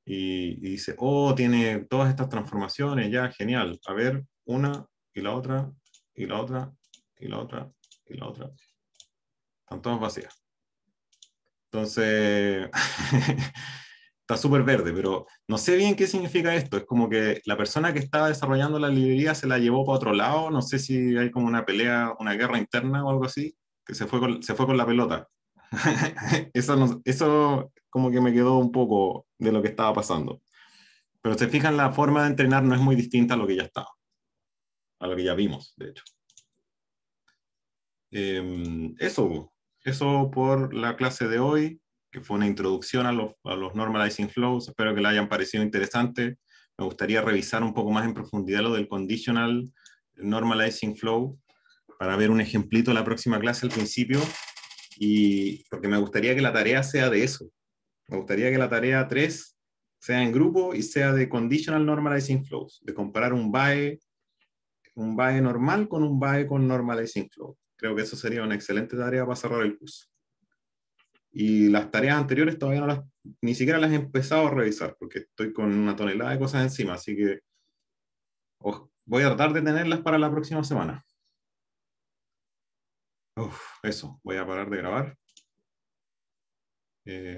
y, dice, oh, tiene todas estas transformaciones, ya, genial. A ver, una y la otra, y la otra, y la otra, y la otra. Están todas vacías. Entonces, (laughs) está súper verde, pero no sé bien qué significa esto. Es como que la persona que estaba desarrollando la librería se la llevó para otro lado. No sé si hay como una pelea, una guerra interna o algo así, que se fue se fue con la pelota. (laughs) eso, eso como que me quedó un poco de lo que estaba pasando. Pero se fijan, la forma de entrenar no es muy distinta a lo que ya estaba, a lo que ya vimos, de hecho. Em, eso, eso por la clase de hoy, que fue una introducción a los, a los normalizing flows. Espero que le hayan parecido interesante. Me gustaría revisar un poco más en profundidad lo del conditional normalizing flow para ver un ejemplito la próxima clase al principio y porque me gustaría que la tarea sea de eso. Me gustaría que la tarea 3 sea en grupo y sea de conditional normalizing flows, de comparar un BAE, un BAE normal con un BAE con normalizing flow. Creo que eso sería una excelente tarea para cerrar el curso. Y las tareas anteriores todavía no las, ni siquiera las he empezado a revisar porque estoy con una tonelada de cosas encima, así que voy a tratar de tenerlas para la próxima semana. Uf, eso, voy a parar de grabar. Eh,